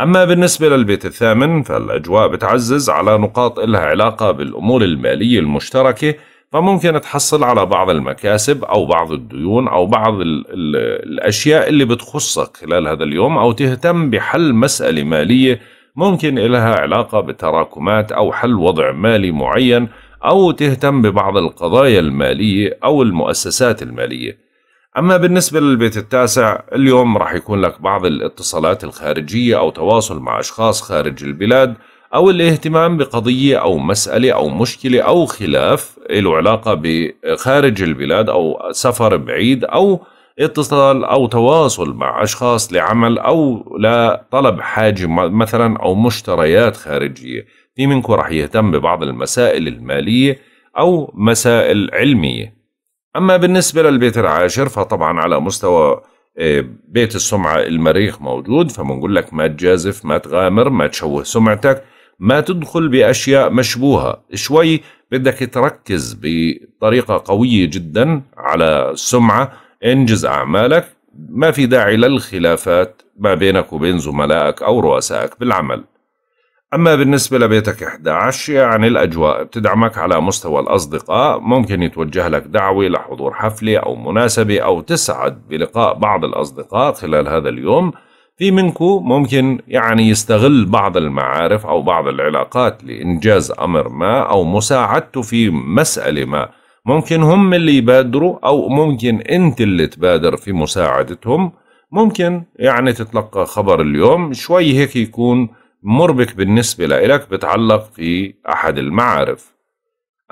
اما بالنسبه للبيت الثامن فالاجواء بتعزز على نقاط إلها علاقه بالامور الماليه المشتركه فممكن تحصل على بعض المكاسب أو بعض الديون أو بعض ال ال الأشياء اللي بتخصك خلال هذا اليوم أو تهتم بحل مسألة مالية ممكن إلها علاقة بتراكمات أو حل وضع مالي معين أو تهتم ببعض القضايا المالية أو المؤسسات المالية أما بالنسبة للبيت التاسع اليوم راح يكون لك بعض الاتصالات الخارجية أو تواصل مع أشخاص خارج البلاد أو الاهتمام بقضية أو مسألة أو مشكلة أو خلاف له علاقة بخارج البلاد أو سفر بعيد أو اتصال أو تواصل مع أشخاص لعمل أو لطلب حاجة مثلا أو مشتريات خارجية في منكم رح يهتم ببعض المسائل المالية أو مسائل علمية أما بالنسبة للبيت العاشر فطبعا على مستوى آه، بيت السمعة المريخ موجود فبنقول لك ما تجازف ما تغامر ما تشوه سمعتك ما تدخل بأشياء مشبوهة شوي بدك تركز بطريقة قوية جدا على السمعة انجز أعمالك ما في داعي للخلافات ما بينك وبين زملائك أو رؤسائك بالعمل أما بالنسبة لبيتك 11 يعني الأجواء بتدعمك على مستوى الأصدقاء ممكن يتوجه لك دعوة لحضور حفلة أو مناسبة أو تسعد بلقاء بعض الأصدقاء خلال هذا اليوم في منكو ممكن يعني يستغل بعض المعارف أو بعض العلاقات لإنجاز أمر ما أو مساعدته في مسألة ما ممكن هم اللي يبادروا أو ممكن أنت اللي تبادر في مساعدتهم ممكن يعني تتلقى خبر اليوم شوي هيك يكون مربك بالنسبة لإلك بتعلق في أحد المعارف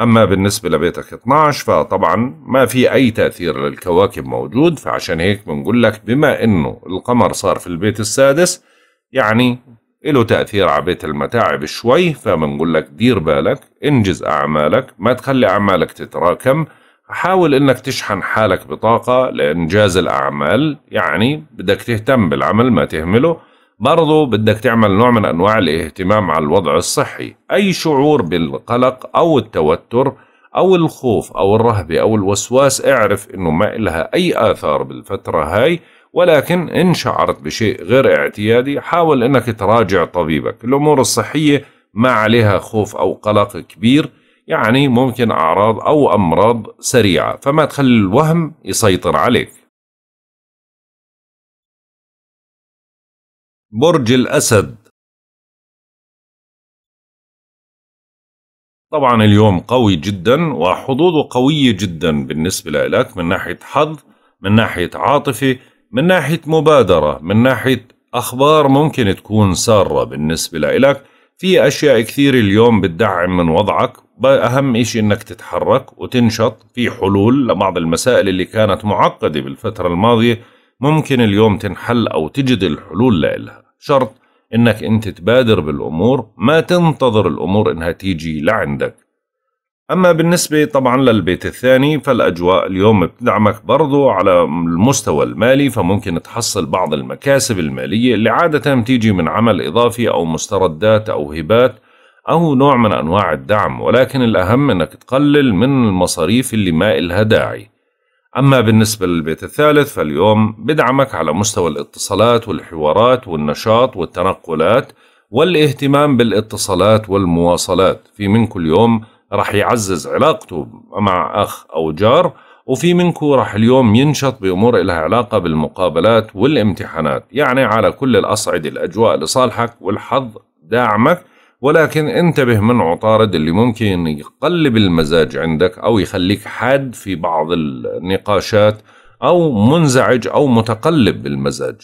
أما بالنسبة لبيتك 12 فطبعا ما في أي تأثير للكواكب موجود فعشان هيك بنقول لك بما إنه القمر صار في البيت السادس يعني له تأثير على بيت المتاعب شوي فبنقول لك دير بالك انجز أعمالك ما تخلي أعمالك تتراكم حاول انك تشحن حالك بطاقة لانجاز الاعمال يعني بدك تهتم بالعمل ما تهمله برضو بدك تعمل نوع من أنواع الاهتمام على الوضع الصحي أي شعور بالقلق أو التوتر أو الخوف أو الرهبة أو الوسواس اعرف أنه ما إلها أي آثار بالفترة هاي ولكن إن شعرت بشيء غير اعتيادي حاول أنك تراجع طبيبك الأمور الصحية ما عليها خوف أو قلق كبير يعني ممكن أعراض أو أمراض سريعة فما تخلي الوهم يسيطر عليك برج الأسد طبعا اليوم قوي جدا وحظوظه قوية جدا بالنسبة لك من ناحية حظ من ناحية عاطفة من ناحية مبادرة من ناحية أخبار ممكن تكون سارة بالنسبة لك في أشياء كثير اليوم بتدعم من وضعك أهم إشي أنك تتحرك وتنشط في حلول لبعض المسائل اللي كانت معقدة بالفترة الماضية ممكن اليوم تنحل أو تجد الحلول لإلها شرط إنك أنت تبادر بالأمور ما تنتظر الأمور إنها تيجي لعندك أما بالنسبة طبعا للبيت الثاني فالأجواء اليوم بتدعمك برضو على المستوى المالي فممكن تحصل بعض المكاسب المالية اللي عادة بتيجي من عمل إضافي أو مستردات أو هبات أو نوع من أنواع الدعم ولكن الأهم أنك تقلل من المصاريف اللي ما إلها داعي أما بالنسبة للبيت الثالث فاليوم بدعمك على مستوى الاتصالات والحوارات والنشاط والتنقلات والاهتمام بالاتصالات والمواصلات في منك اليوم راح يعزز علاقته مع أخ أو جار وفي منك راح اليوم ينشط بأمور لها علاقة بالمقابلات والامتحانات يعني على كل الأصعدة الأجواء لصالحك والحظ داعمك ولكن انتبه من عطارد اللي ممكن يقلب المزاج عندك أو يخليك حاد في بعض النقاشات أو منزعج أو متقلب بالمزاج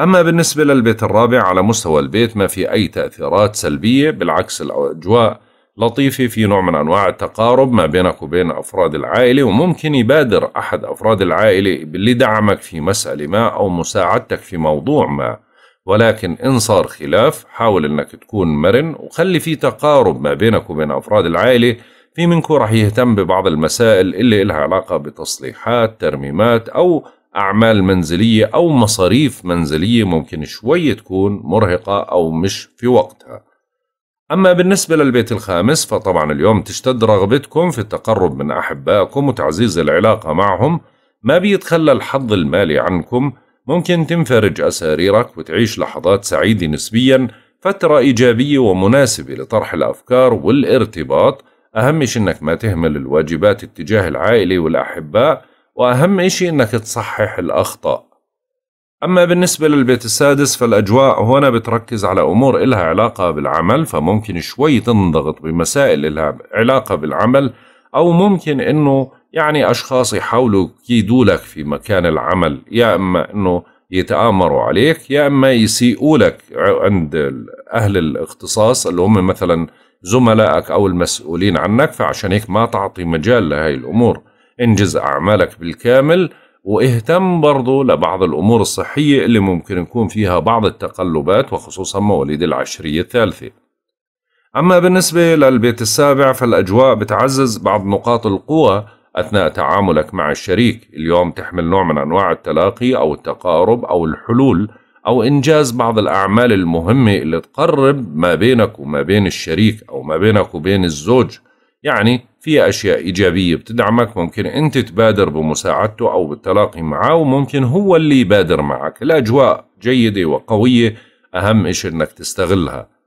أما بالنسبة للبيت الرابع على مستوى البيت ما في أي تأثيرات سلبية بالعكس الأجواء لطيفة في نوع من أنواع التقارب ما بينك وبين أفراد العائلة وممكن يبادر أحد أفراد العائلة لدعمك في مسألة ما أو مساعدتك في موضوع ما ولكن إن صار خلاف حاول إنك تكون مرن وخلي في تقارب ما بينك وبين أفراد العائلة في منكم رح يهتم ببعض المسائل اللي إلها علاقة بتصليحات ترميمات أو أعمال منزلية أو مصاريف منزلية ممكن شوي تكون مرهقة أو مش في وقتها أما بالنسبة للبيت الخامس فطبعا اليوم تشتد رغبتكم في التقرب من أحبائكم وتعزيز العلاقة معهم ما بيتخلى الحظ المالي عنكم ممكن تنفرج أساريرك وتعيش لحظات سعيدة نسبيا فترة إيجابية ومناسبة لطرح الأفكار والارتباط أهم شيء أنك ما تهمل الواجبات اتجاه العائلة والأحباء وأهم شيء أنك تصحح الأخطاء أما بالنسبة للبيت السادس فالأجواء هنا بتركز على أمور إلها علاقة بالعمل فممكن شوي تنضغط بمسائل إلها علاقة بالعمل أو ممكن إنه يعني أشخاص يحاولوا يكيدوا لك في مكان العمل يا إما إنه يتآمروا عليك يا إما يسيئوا لك عند أهل الاختصاص اللي هم مثلا زملائك أو المسؤولين عنك فعشان هيك ما تعطي مجال لهي الأمور انجز أعمالك بالكامل واهتم برضو لبعض الأمور الصحية اللي ممكن يكون فيها بعض التقلبات وخصوصا مواليد العشرية الثالثة أما بالنسبة للبيت السابع فالأجواء بتعزز بعض نقاط القوة أثناء تعاملك مع الشريك اليوم تحمل نوع من أنواع التلاقي أو التقارب أو الحلول أو إنجاز بعض الأعمال المهمة اللي تقرب ما بينك وما بين الشريك أو ما بينك وبين الزوج يعني في أشياء إيجابية بتدعمك ممكن أنت تبادر بمساعدته أو بالتلاقي معه وممكن هو اللي يبادر معك الأجواء جيدة وقوية أهم إشي أنك تستغلها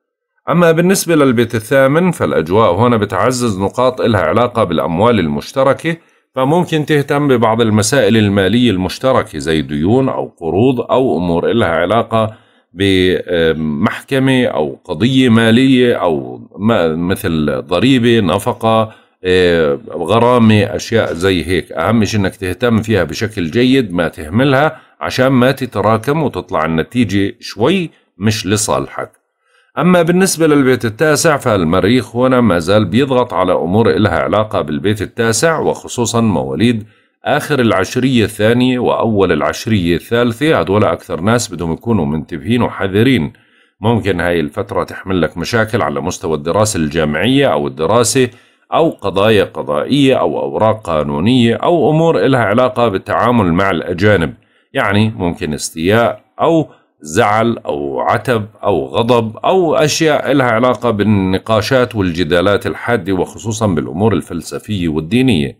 أما بالنسبة للبيت الثامن فالأجواء هنا بتعزز نقاط إلها علاقة بالأموال المشتركة فممكن تهتم ببعض المسائل المالية المشتركة زي ديون أو قروض أو أمور إلها علاقة بمحكمة أو قضية مالية أو مثل ضريبة نفقة إيه، غرامة أشياء زي هيك أهم شيء أنك تهتم فيها بشكل جيد ما تهملها عشان ما تتراكم وتطلع النتيجة شوي مش لصالحك أما بالنسبة للبيت التاسع فالمريخ هنا ما زال بيضغط على أمور إلها علاقة بالبيت التاسع وخصوصا مواليد آخر العشرية الثانية وأول العشرية الثالثة هدول أكثر ناس بدهم يكونوا منتبهين وحذرين ممكن هاي الفترة تحمل لك مشاكل على مستوى الدراسة الجامعية أو الدراسة أو قضايا قضائية أو أوراق قانونية أو أمور إلها علاقة بالتعامل مع الأجانب يعني ممكن استياء أو زعل أو عتب أو غضب أو أشياء لها علاقة بالنقاشات والجدالات الحادة وخصوصا بالأمور الفلسفية والدينية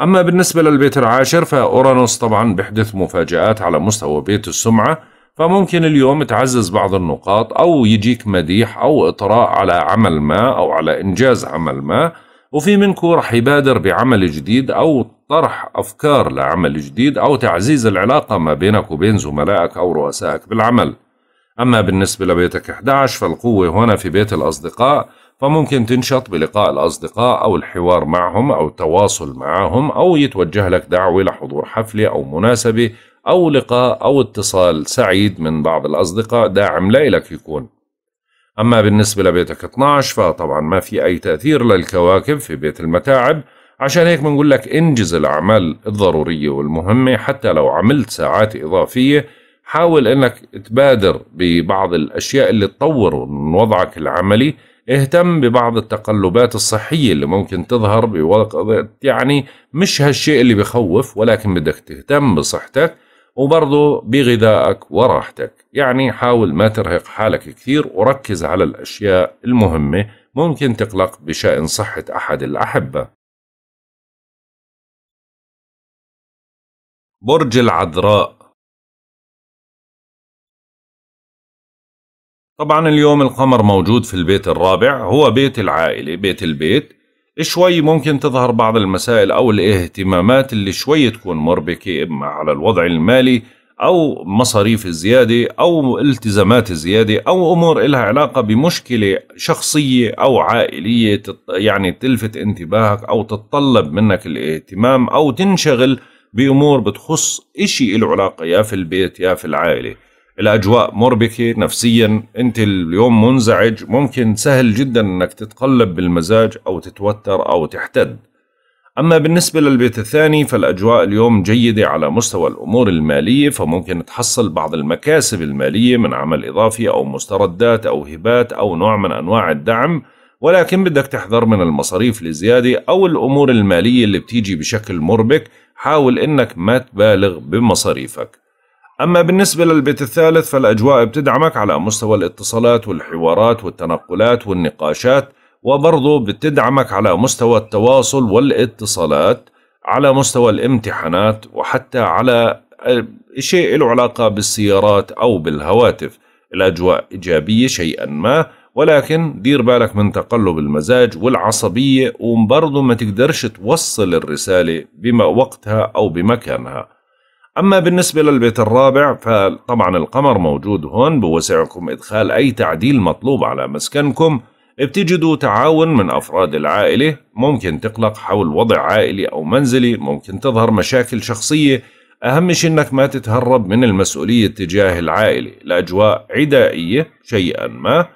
أما بالنسبة للبيت العاشر فأورانوس طبعا بيحدث مفاجآت على مستوى بيت السمعة فممكن اليوم تعزز بعض النقاط أو يجيك مديح أو إطراء على عمل ما أو على إنجاز عمل ما وفي منكم رح يبادر بعمل جديد أو طرح أفكار لعمل جديد أو تعزيز العلاقة ما بينك وبين زملائك أو رؤسائك بالعمل أما بالنسبة لبيتك 11 فالقوة هنا في بيت الأصدقاء فممكن تنشط بلقاء الأصدقاء أو الحوار معهم أو التواصل معهم أو يتوجه لك دعوة لحضور حفلة أو مناسبة أو لقاء أو اتصال سعيد من بعض الأصدقاء داعم لإلك يكون أما بالنسبة لبيتك 12 فطبعا ما في أي تأثير للكواكب في بيت المتاعب عشان هيك بنقول لك انجز الأعمال الضرورية والمهمة حتى لو عملت ساعات إضافية حاول أنك تبادر ببعض الأشياء اللي تطور من وضعك العملي اهتم ببعض التقلبات الصحية اللي ممكن تظهر بوقت يعني مش هالشيء اللي بخوف ولكن بدك تهتم بصحتك وبرضه بغذائك وراحتك يعني حاول ما ترهق حالك كثير وركز على الأشياء المهمة ممكن تقلق بشأن صحة أحد الأحبة برج العذراء طبعا اليوم القمر موجود في البيت الرابع هو بيت العائلة بيت البيت شوي ممكن تظهر بعض المسائل أو الاهتمامات اللي شوي تكون مربكة إما على الوضع المالي أو مصاريف الزيادة أو التزامات الزيادة أو أمور إلها علاقة بمشكلة شخصية أو عائلية يعني تلفت انتباهك أو تتطلب منك الاهتمام أو تنشغل بأمور بتخص إشي العلاقة علاقة يا في البيت يا في العائلة الاجواء مربكه نفسيا انت اليوم منزعج ممكن سهل جدا انك تتقلب بالمزاج او تتوتر او تحتد اما بالنسبه للبيت الثاني فالاجواء اليوم جيده على مستوى الامور الماليه فممكن تحصل بعض المكاسب الماليه من عمل اضافي او مستردات او هبات او نوع من انواع الدعم ولكن بدك تحذر من المصاريف الزياده او الامور الماليه اللي بتيجي بشكل مربك حاول انك ما تبالغ بمصاريفك أما بالنسبة للبيت الثالث فالأجواء بتدعمك على مستوى الاتصالات والحوارات والتنقلات والنقاشات وبرضه بتدعمك على مستوى التواصل والاتصالات على مستوى الامتحانات وحتى على آه، شيء له علاقة بالسيارات أو بالهواتف الأجواء إيجابية شيئا ما ولكن دير بالك من تقلب المزاج والعصبية وبرضه ما تقدرش توصل الرسالة بما وقتها أو بمكانها أما بالنسبة للبيت الرابع فطبعا القمر موجود هون بوسعكم إدخال أي تعديل مطلوب على مسكنكم بتجدوا تعاون من أفراد العائلة ممكن تقلق حول وضع عائلي أو منزلي ممكن تظهر مشاكل شخصية أهم شيء أنك ما تتهرب من المسؤولية تجاه العائلة الأجواء عدائية شيئا ما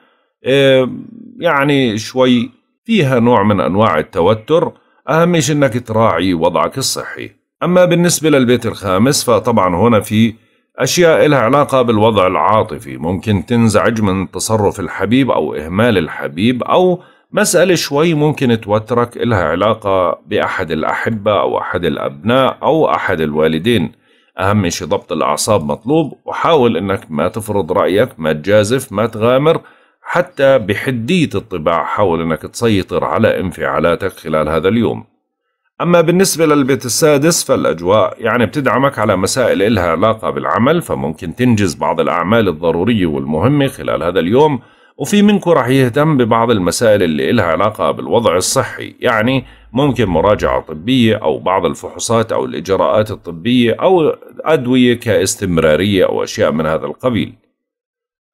يعني شوي فيها نوع من أنواع التوتر أهم شيء أنك تراعي وضعك الصحي أما بالنسبة للبيت الخامس فطبعا هنا في أشياء لها علاقة بالوضع العاطفي ممكن تنزعج من تصرف الحبيب أو إهمال الحبيب أو مسألة شوي ممكن توترك لها علاقة بأحد الأحبة أو أحد الأبناء أو أحد الوالدين أهم شيء ضبط الأعصاب مطلوب وحاول أنك ما تفرض رأيك ما تجازف ما تغامر حتى بحدية الطباع حاول أنك تسيطر على انفعالاتك خلال هذا اليوم أما بالنسبة للبيت السادس فالأجواء يعني بتدعمك على مسائل إلها علاقة بالعمل فممكن تنجز بعض الأعمال الضرورية والمهمة خلال هذا اليوم وفي منكم رح يهتم ببعض المسائل اللي إلها علاقة بالوضع الصحي يعني ممكن مراجعة طبية أو بعض الفحوصات أو الإجراءات الطبية أو أدوية كاستمرارية أو أشياء من هذا القبيل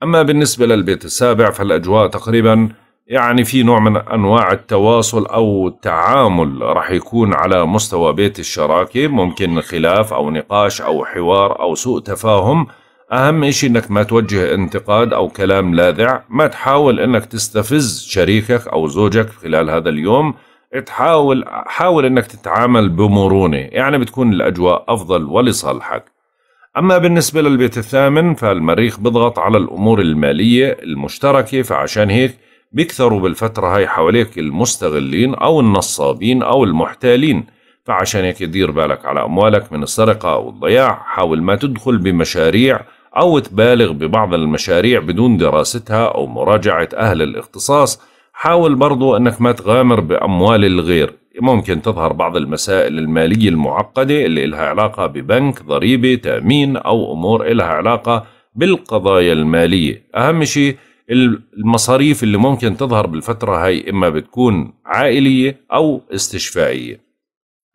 أما بالنسبة للبيت السابع فالأجواء تقريباً يعني في نوع من انواع التواصل او التعامل رح يكون على مستوى بيت الشراكه ممكن خلاف او نقاش او حوار او سوء تفاهم اهم شيء انك ما توجه انتقاد او كلام لاذع ما تحاول انك تستفز شريكك او زوجك خلال هذا اليوم تحاول حاول انك تتعامل بمرونه يعني بتكون الاجواء افضل ولصالحك أما بالنسبة للبيت الثامن فالمريخ بضغط على الأمور المالية المشتركة فعشان هيك بيكثروا بالفترة هاي حواليك المستغلين أو النصابين أو المحتالين فعشان هيك دير بالك على أموالك من السرقة أو الضياع حاول ما تدخل بمشاريع أو تبالغ ببعض المشاريع بدون دراستها أو مراجعة أهل الاختصاص حاول برضو أنك ما تغامر بأموال الغير ممكن تظهر بعض المسائل المالية المعقدة اللي إلها علاقة ببنك ضريبة تأمين أو أمور إلها علاقة بالقضايا المالية أهم شيء المصاريف اللي ممكن تظهر بالفترة هاي إما بتكون عائلية أو استشفائية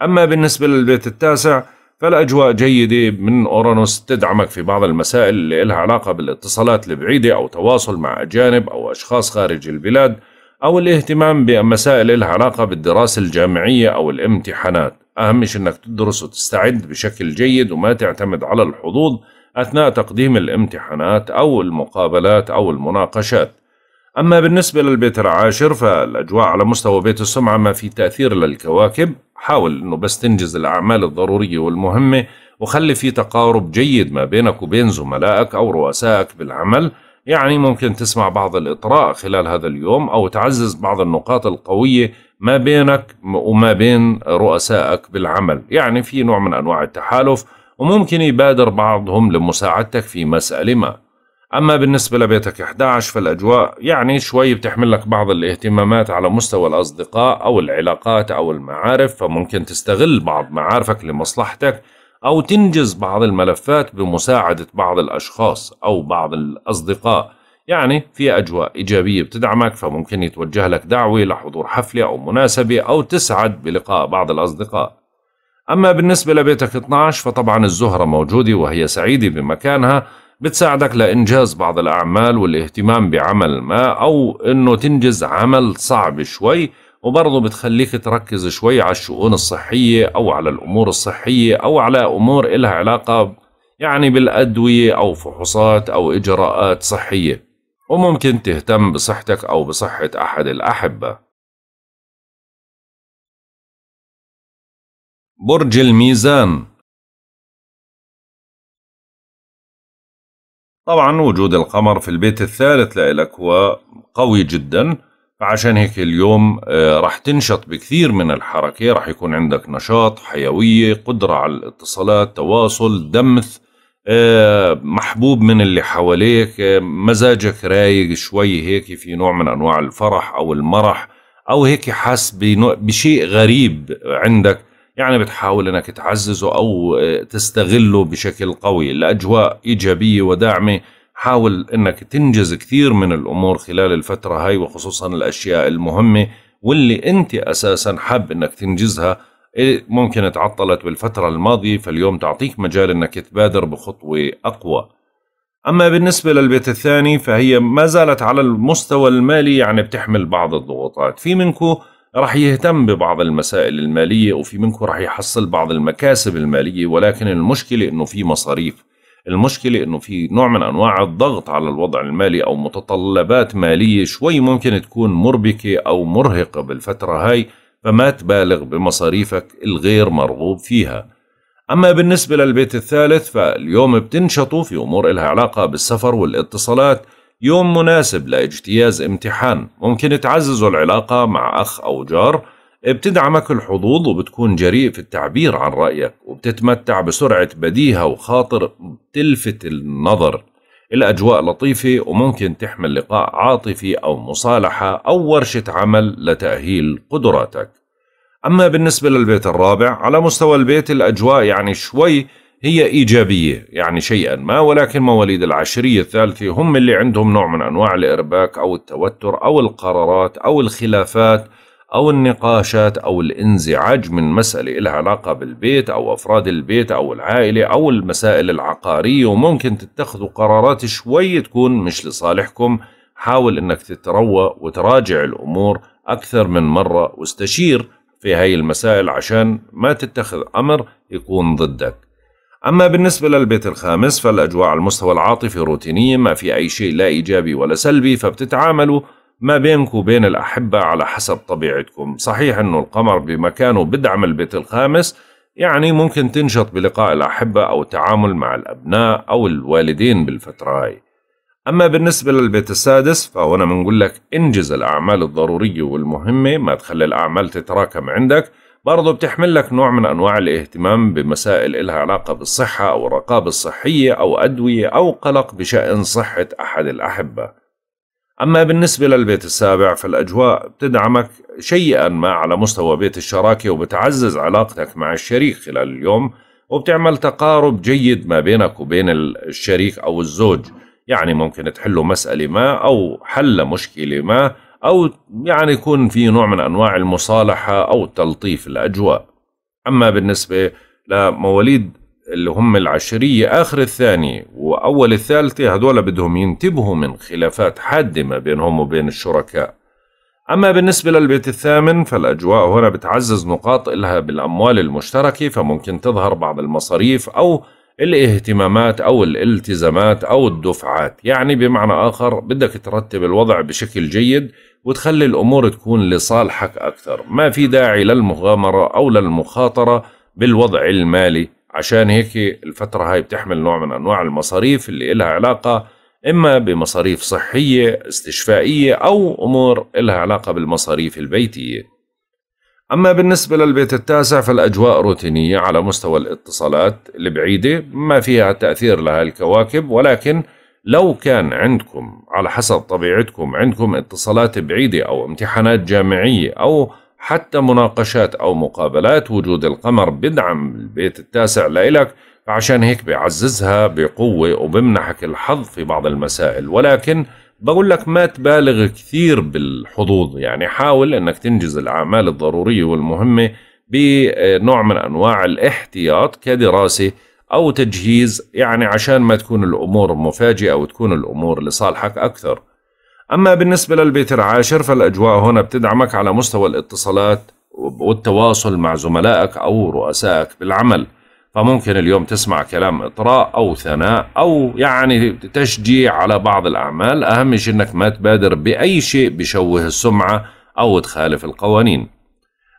أما بالنسبة للبيت التاسع فالأجواء جيدة من أورانوس تدعمك في بعض المسائل اللي إلها علاقة بالاتصالات البعيدة أو تواصل مع أجانب أو أشخاص خارج البلاد أو الاهتمام بمسائل إلها علاقة بالدراسة الجامعية أو الامتحانات أهم شيء أنك تدرس وتستعد بشكل جيد وما تعتمد على الحظوظ أثناء تقديم الامتحانات أو المقابلات أو المناقشات أما بالنسبة للبيت العاشر فالأجواء على مستوى بيت السمعة ما في تأثير للكواكب حاول أنه بس تنجز الأعمال الضرورية والمهمة وخلي في تقارب جيد ما بينك وبين زملائك أو رؤسائك بالعمل يعني ممكن تسمع بعض الإطراء خلال هذا اليوم أو تعزز بعض النقاط القوية ما بينك وما بين رؤسائك بالعمل يعني في نوع من أنواع التحالف وممكن يبادر بعضهم لمساعدتك في مسألة ما أما بالنسبة لبيتك 11 فالأجواء يعني شوي بتحمل لك بعض الاهتمامات على مستوى الأصدقاء أو العلاقات أو المعارف فممكن تستغل بعض معارفك لمصلحتك أو تنجز بعض الملفات بمساعدة بعض الأشخاص أو بعض الأصدقاء يعني في أجواء إيجابية بتدعمك فممكن يتوجه لك دعوة لحضور حفلة أو مناسبة أو تسعد بلقاء بعض الأصدقاء أما بالنسبة لبيتك 12 فطبعا الزهرة موجودة وهي سعيدة بمكانها بتساعدك لإنجاز بعض الأعمال والاهتمام بعمل ما أو إنه تنجز عمل صعب شوي وبرضه بتخليك تركز شوي على الشؤون الصحية أو على الأمور الصحية أو على أمور إلها علاقة يعني بالأدوية أو فحوصات أو إجراءات صحية وممكن تهتم بصحتك أو بصحة أحد الأحبة برج الميزان طبعا وجود القمر في البيت الثالث لإلك هو قوي جدا فعشان هيك اليوم آه، رح تنشط بكثير من الحركة رح يكون عندك نشاط حيوية قدرة على الاتصالات تواصل دمث آه، محبوب من اللي حواليك آه، مزاجك رايق شوي هيك في نوع من أنواع الفرح أو المرح أو هيك حاس بشيء غريب عندك يعني بتحاول انك تعززه او آه، تستغله بشكل قوي الاجواء ايجابيه وداعمه حاول انك تنجز كثير من الامور خلال الفتره هاي وخصوصا الاشياء المهمه واللي انت اساسا حاب انك تنجزها إيه، ممكن تعطلت بالفتره الماضيه فاليوم تعطيك مجال انك تبادر بخطوه اقوى اما بالنسبه للبيت الثاني فهي ما زالت على المستوى المالي يعني بتحمل بعض الضغوطات في منكم راح يهتم ببعض المسائل المالية وفي منكم راح يحصل بعض المكاسب المالية ولكن المشكلة انه في مصاريف المشكلة انه في نوع من انواع الضغط على الوضع المالي او متطلبات مالية شوي ممكن تكون مربكة او مرهقة بالفترة هاي فما تبالغ بمصاريفك الغير مرغوب فيها أما بالنسبة للبيت الثالث فاليوم بتنشطوا في أمور إلها علاقة بالسفر والاتصالات يوم مناسب لاجتياز امتحان ممكن تعززوا العلاقة مع أخ أو جار بتدعمك الحظوظ وبتكون جريء في التعبير عن رأيك وبتتمتع بسرعة بديهة وخاطر تلفت النظر الأجواء لطيفة وممكن تحمل لقاء عاطفي أو مصالحة أو ورشة عمل لتأهيل قدراتك أما بالنسبة للبيت الرابع على مستوى البيت الأجواء يعني شوي هي إيجابية يعني شيئا ما ولكن مواليد العشرية الثالثة هم اللي عندهم نوع من أنواع الإرباك أو التوتر أو القرارات أو الخلافات أو النقاشات أو الانزعاج من مسألة إلها علاقة بالبيت أو أفراد البيت أو العائلة أو المسائل العقارية وممكن تتخذوا قرارات شوي تكون مش لصالحكم حاول أنك تتروى وتراجع الأمور أكثر من مرة واستشير في هاي المسائل عشان ما تتخذ أمر يكون ضدك أما بالنسبة للبيت الخامس فالأجواء على المستوى العاطفي روتينية ما في أي شيء لا إيجابي ولا سلبي فبتتعاملوا ما بينك وبين الأحبة على حسب طبيعتكم صحيح أنه القمر بمكانه بدعم البيت الخامس يعني ممكن تنشط بلقاء الأحبة أو التعامل مع الأبناء أو الوالدين بالفترة هاي أما بالنسبة للبيت السادس فهنا بنقول لك انجز الأعمال الضرورية والمهمة ما تخلي الأعمال تتراكم عندك برضه بتحمل لك نوع من أنواع الاهتمام بمسائل إلها علاقة بالصحة أو الرقابة الصحية أو أدوية أو قلق بشأن صحة أحد الأحبة أما بالنسبة للبيت السابع فالأجواء بتدعمك شيئا ما على مستوى بيت الشراكة وبتعزز علاقتك مع الشريك خلال اليوم وبتعمل تقارب جيد ما بينك وبين الشريك أو الزوج يعني ممكن تحلوا مسألة ما أو حل مشكلة ما أو يعني يكون في نوع من أنواع المصالحة أو تلطيف الأجواء أما بالنسبة لمواليد اللي هم العشرية آخر الثانية وأول الثالثة هذول بدهم ينتبهوا من خلافات حادة ما بينهم وبين الشركاء أما بالنسبة للبيت الثامن فالأجواء هنا بتعزز نقاط إلها بالأموال المشتركة فممكن تظهر بعض المصاريف أو الاهتمامات أو الالتزامات أو الدفعات يعني بمعنى آخر بدك ترتب الوضع بشكل جيد وتخلي الأمور تكون لصالحك أكثر ما في داعي للمغامرة أو للمخاطرة بالوضع المالي عشان هيك الفترة هاي بتحمل نوع من أنواع المصاريف اللي إلها علاقة إما بمصاريف صحية استشفائية أو أمور إلها علاقة بالمصاريف البيتية أما بالنسبة للبيت التاسع فالأجواء روتينية على مستوى الاتصالات البعيدة ما فيها تأثير لها الكواكب ولكن لو كان عندكم على حسب طبيعتكم عندكم اتصالات بعيدة أو امتحانات جامعية أو حتى مناقشات أو مقابلات وجود القمر بدعم البيت التاسع لإلك فعشان هيك بيعززها بقوة وبمنحك الحظ في بعض المسائل ولكن بقول لك ما تبالغ كثير بالحظوظ يعني حاول انك تنجز الاعمال الضروريه والمهمه بنوع من انواع الاحتياط كدراسه او تجهيز يعني عشان ما تكون الامور مفاجئه وتكون الامور لصالحك اكثر. اما بالنسبه للبيت العاشر فالاجواء هنا بتدعمك على مستوى الاتصالات والتواصل مع زملائك او رؤسائك بالعمل. فممكن اليوم تسمع كلام إطراء أو ثناء أو يعني تشجيع على بعض الأعمال أهم شيء أنك ما تبادر بأي شيء بشوه السمعة أو تخالف القوانين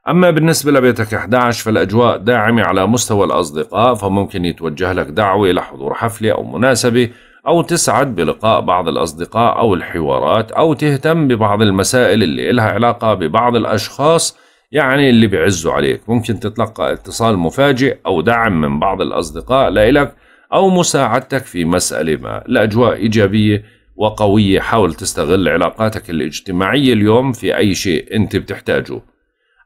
أما بالنسبة لبيتك 11 فالأجواء داعمة على مستوى الأصدقاء فممكن يتوجه لك دعوة لحضور حفلة أو مناسبة أو تسعد بلقاء بعض الأصدقاء أو الحوارات أو تهتم ببعض المسائل اللي إلها علاقة ببعض الأشخاص يعني اللي بيعزوا عليك ممكن تتلقى اتصال مفاجئ أو دعم من بعض الأصدقاء لإلك أو مساعدتك في مسألة ما الأجواء إيجابية وقوية حاول تستغل علاقاتك الاجتماعية اليوم في أي شيء أنت بتحتاجه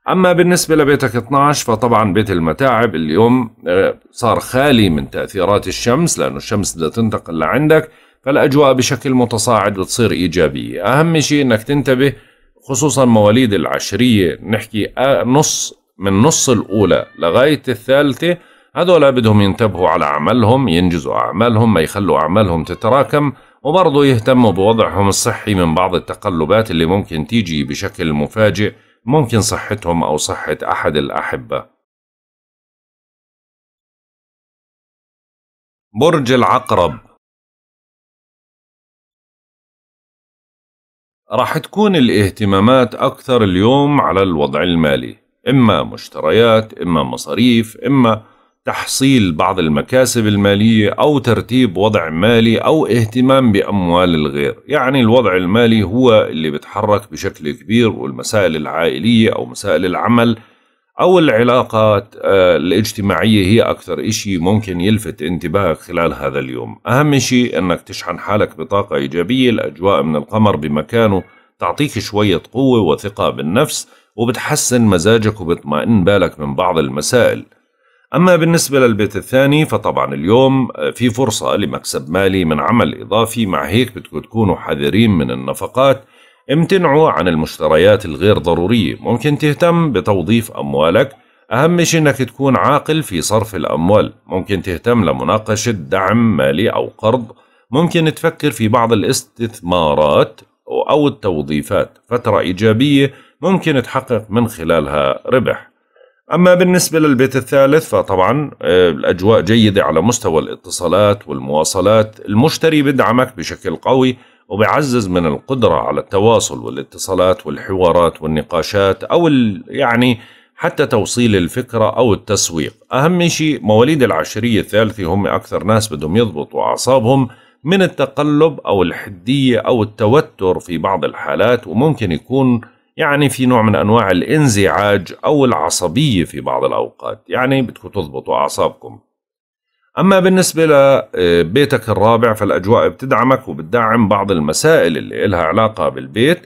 أما بالنسبة لبيتك 12 فطبعا بيت المتاعب اليوم آه، صار خالي من تأثيرات الشمس لأنه الشمس بدها تنتقل لعندك فالأجواء بشكل متصاعد بتصير إيجابية أهم شيء أنك تنتبه خصوصا مواليد العشرية نحكي نص من نص الأولى لغاية الثالثة هذول بدهم ينتبهوا على عملهم ينجزوا أعمالهم ما يخلوا أعمالهم تتراكم وبرضه يهتموا بوضعهم الصحي من بعض التقلبات اللي ممكن تيجي بشكل مفاجئ ممكن صحتهم أو صحة أحد الأحبة برج العقرب راح تكون الاهتمامات أكثر اليوم على الوضع المالي إما مشتريات إما مصاريف إما تحصيل بعض المكاسب المالية أو ترتيب وضع مالي أو اهتمام بأموال الغير يعني الوضع المالي هو اللي بتحرك بشكل كبير والمسائل العائلية أو مسائل العمل أو العلاقات آه، الاجتماعية هي أكثر إشي ممكن يلفت انتباهك خلال هذا اليوم أهم شيء أنك تشحن حالك بطاقة إيجابية الأجواء من القمر بمكانه تعطيك شوية قوة وثقة بالنفس وبتحسن مزاجك وبتطمئن بالك من بعض المسائل أما بالنسبة للبيت الثاني فطبعا اليوم آه، في فرصة لمكسب مالي من عمل إضافي مع هيك بتكونوا تكونوا حذرين من النفقات امتنعوا عن المشتريات الغير ضرورية ممكن تهتم بتوظيف أموالك أهم شيء أنك تكون عاقل في صرف الأموال ممكن تهتم لمناقشة دعم مالي أو قرض ممكن تفكر في بعض الاستثمارات أو التوظيفات فترة إيجابية ممكن تحقق من خلالها ربح أما بالنسبة للبيت الثالث فطبعا آه، الأجواء جيدة على مستوى الاتصالات والمواصلات المشتري بدعمك بشكل قوي وبيعزز من القدرة على التواصل والاتصالات والحوارات والنقاشات أو يعني حتى توصيل الفكرة أو التسويق أهم شيء مواليد العشرية الثالثة هم أكثر ناس بدهم يضبطوا أعصابهم من التقلب أو الحدية أو التوتر في بعض الحالات وممكن يكون يعني في نوع من أنواع الانزعاج أو العصبية في بعض الأوقات يعني بدكم تضبطوا أعصابكم أما بالنسبة لبيتك آه، الرابع فالأجواء بتدعمك وبتدعم بعض المسائل اللي إلها علاقة بالبيت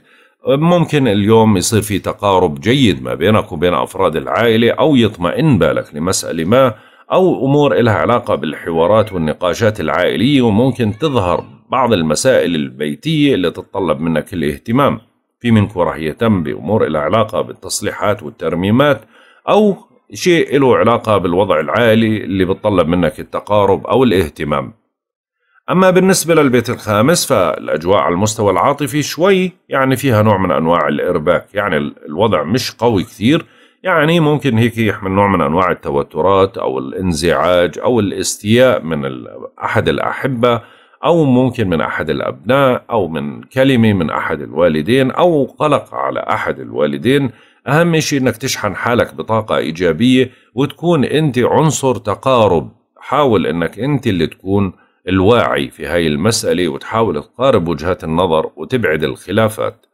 ممكن اليوم يصير في تقارب جيد ما بينك وبين أفراد العائلة أو يطمئن بالك لمسألة ما أو أمور إلها علاقة بالحوارات والنقاشات العائلية وممكن تظهر بعض المسائل البيتية اللي تتطلب منك الاهتمام في منكم راح يهتم بأمور إلها علاقة بالتصليحات والترميمات أو شيء له علاقة بالوضع العالي اللي بتطلب منك التقارب أو الاهتمام أما بالنسبة للبيت الخامس فالأجواء على المستوى العاطفي شوي يعني فيها نوع من أنواع الإرباك يعني الوضع مش قوي كثير يعني ممكن هيك يحمل نوع من أنواع التوترات أو الانزعاج أو الاستياء من أحد الأحبة أو ممكن من أحد الأبناء أو من كلمة من أحد الوالدين أو قلق على أحد الوالدين أهم شيء إنك تشحن حالك بطاقة إيجابية وتكون أنت عنصر تقارب حاول إنك أنت اللي تكون الواعي في هاي المسألة وتحاول تقارب وجهات النظر وتبعد الخلافات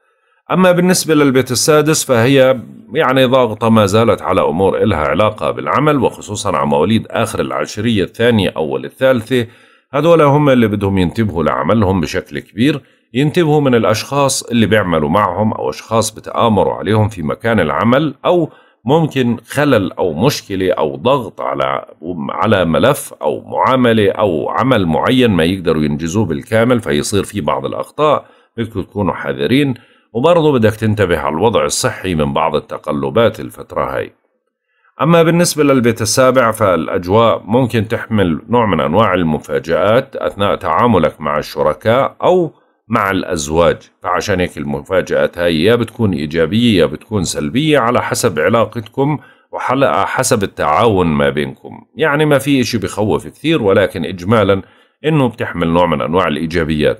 أما بالنسبة للبيت السادس فهي يعني ضاغطة ما زالت على أمور إلها علاقة بالعمل وخصوصا على مواليد آخر العشرية الثانية أول الثالثة هذول هم اللي بدهم ينتبهوا لعملهم بشكل كبير ينتبهوا من الأشخاص اللي بيعملوا معهم أو أشخاص بتآمروا عليهم في مكان العمل أو ممكن خلل أو مشكلة أو ضغط على على ملف أو معاملة أو عمل معين ما يقدروا ينجزوه بالكامل فيصير في بعض الأخطاء بدكم تكونوا حذرين وبرضه بدك تنتبه على الوضع الصحي من بعض التقلبات الفترة هاي أما بالنسبة للبيت السابع فالأجواء ممكن تحمل نوع من أنواع المفاجآت أثناء تعاملك مع الشركاء أو مع الأزواج فعشان هيك المفاجآت هاي يا بتكون إيجابية يا بتكون سلبية على حسب علاقتكم وحلقة حسب التعاون ما بينكم يعني ما في إشي بخوف كثير ولكن إجمالا إنه بتحمل نوع من أنواع الإيجابيات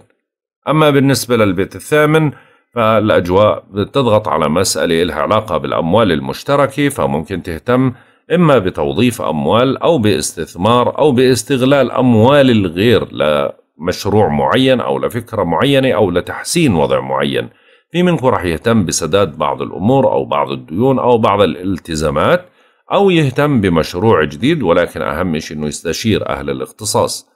أما بالنسبة للبيت الثامن فالأجواء بتضغط على مسألة لها علاقة بالأموال المشتركة فممكن تهتم إما بتوظيف أموال أو باستثمار أو باستغلال أموال الغير لا مشروع معين أو لفكرة معينة أو لتحسين وضع معين في منكم رح يهتم بسداد بعض الأمور أو بعض الديون أو بعض الالتزامات أو يهتم بمشروع جديد ولكن أهم شيء أنه يستشير أهل الاختصاص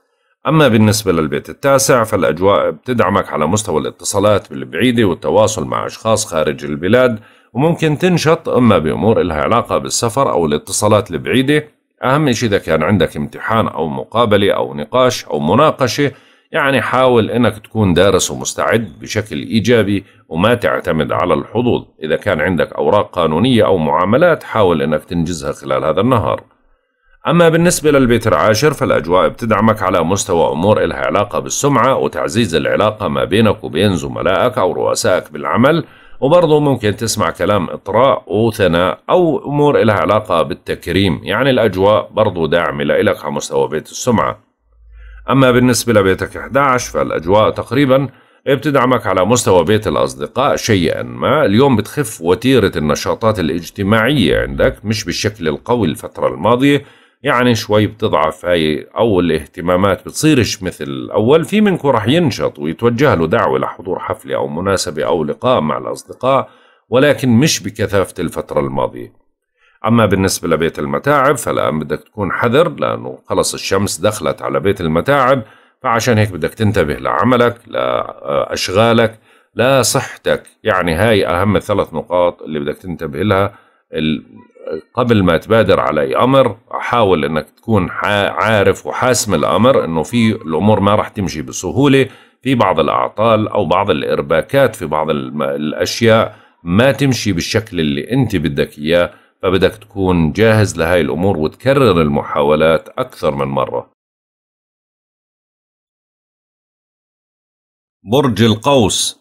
أما بالنسبة للبيت التاسع فالأجواء بتدعمك على مستوى الاتصالات بالبعيدة والتواصل مع أشخاص خارج البلاد وممكن تنشط إما بأمور إلها علاقة بالسفر أو الاتصالات البعيدة أهم شيء إذا كان عندك امتحان أو مقابلة أو نقاش أو مناقشة يعني حاول انك تكون دارس ومستعد بشكل ايجابي وما تعتمد على الحظوظ اذا كان عندك اوراق قانونيه او معاملات حاول انك تنجزها خلال هذا النهار أما بالنسبة للبيت العاشر فالأجواء بتدعمك على مستوى أمور إلها علاقة بالسمعة وتعزيز العلاقة ما بينك وبين زملائك أو رؤسائك بالعمل وبرضه ممكن تسمع كلام إطراء وثناء أو أمور إلها علاقة بالتكريم يعني الأجواء برضه داعمة لإلك على مستوى بيت السمعة أما بالنسبة لبيتك 11 فالأجواء تقريبا بتدعمك على مستوى بيت الأصدقاء شيئا ما اليوم بتخف وتيرة النشاطات الاجتماعية عندك مش بالشكل القوي الفترة الماضية يعني شوي بتضعف هاي أو الاهتمامات بتصيرش مثل الأول في منكم رح ينشط ويتوجه له دعوة لحضور حفلة أو مناسبة أو لقاء مع الأصدقاء ولكن مش بكثافة الفترة الماضية أما بالنسبة لبيت المتاعب فالآن بدك تكون حذر لأنه خلص الشمس دخلت على بيت المتاعب فعشان هيك بدك تنتبه لعملك لأشغالك آه، لصحتك يعني هاي أهم الثلاث نقاط اللي بدك تنتبه لها قبل ما تبادر على أي أمر حاول أنك تكون عارف وحاسم الأمر أنه في الأمور ما راح تمشي بسهولة في بعض الأعطال أو بعض الإرباكات في بعض الأشياء ما تمشي بالشكل اللي أنت بدك إياه فبدك تكون جاهز لهاي الأمور وتكرر المحاولات أكثر من مرة برج القوس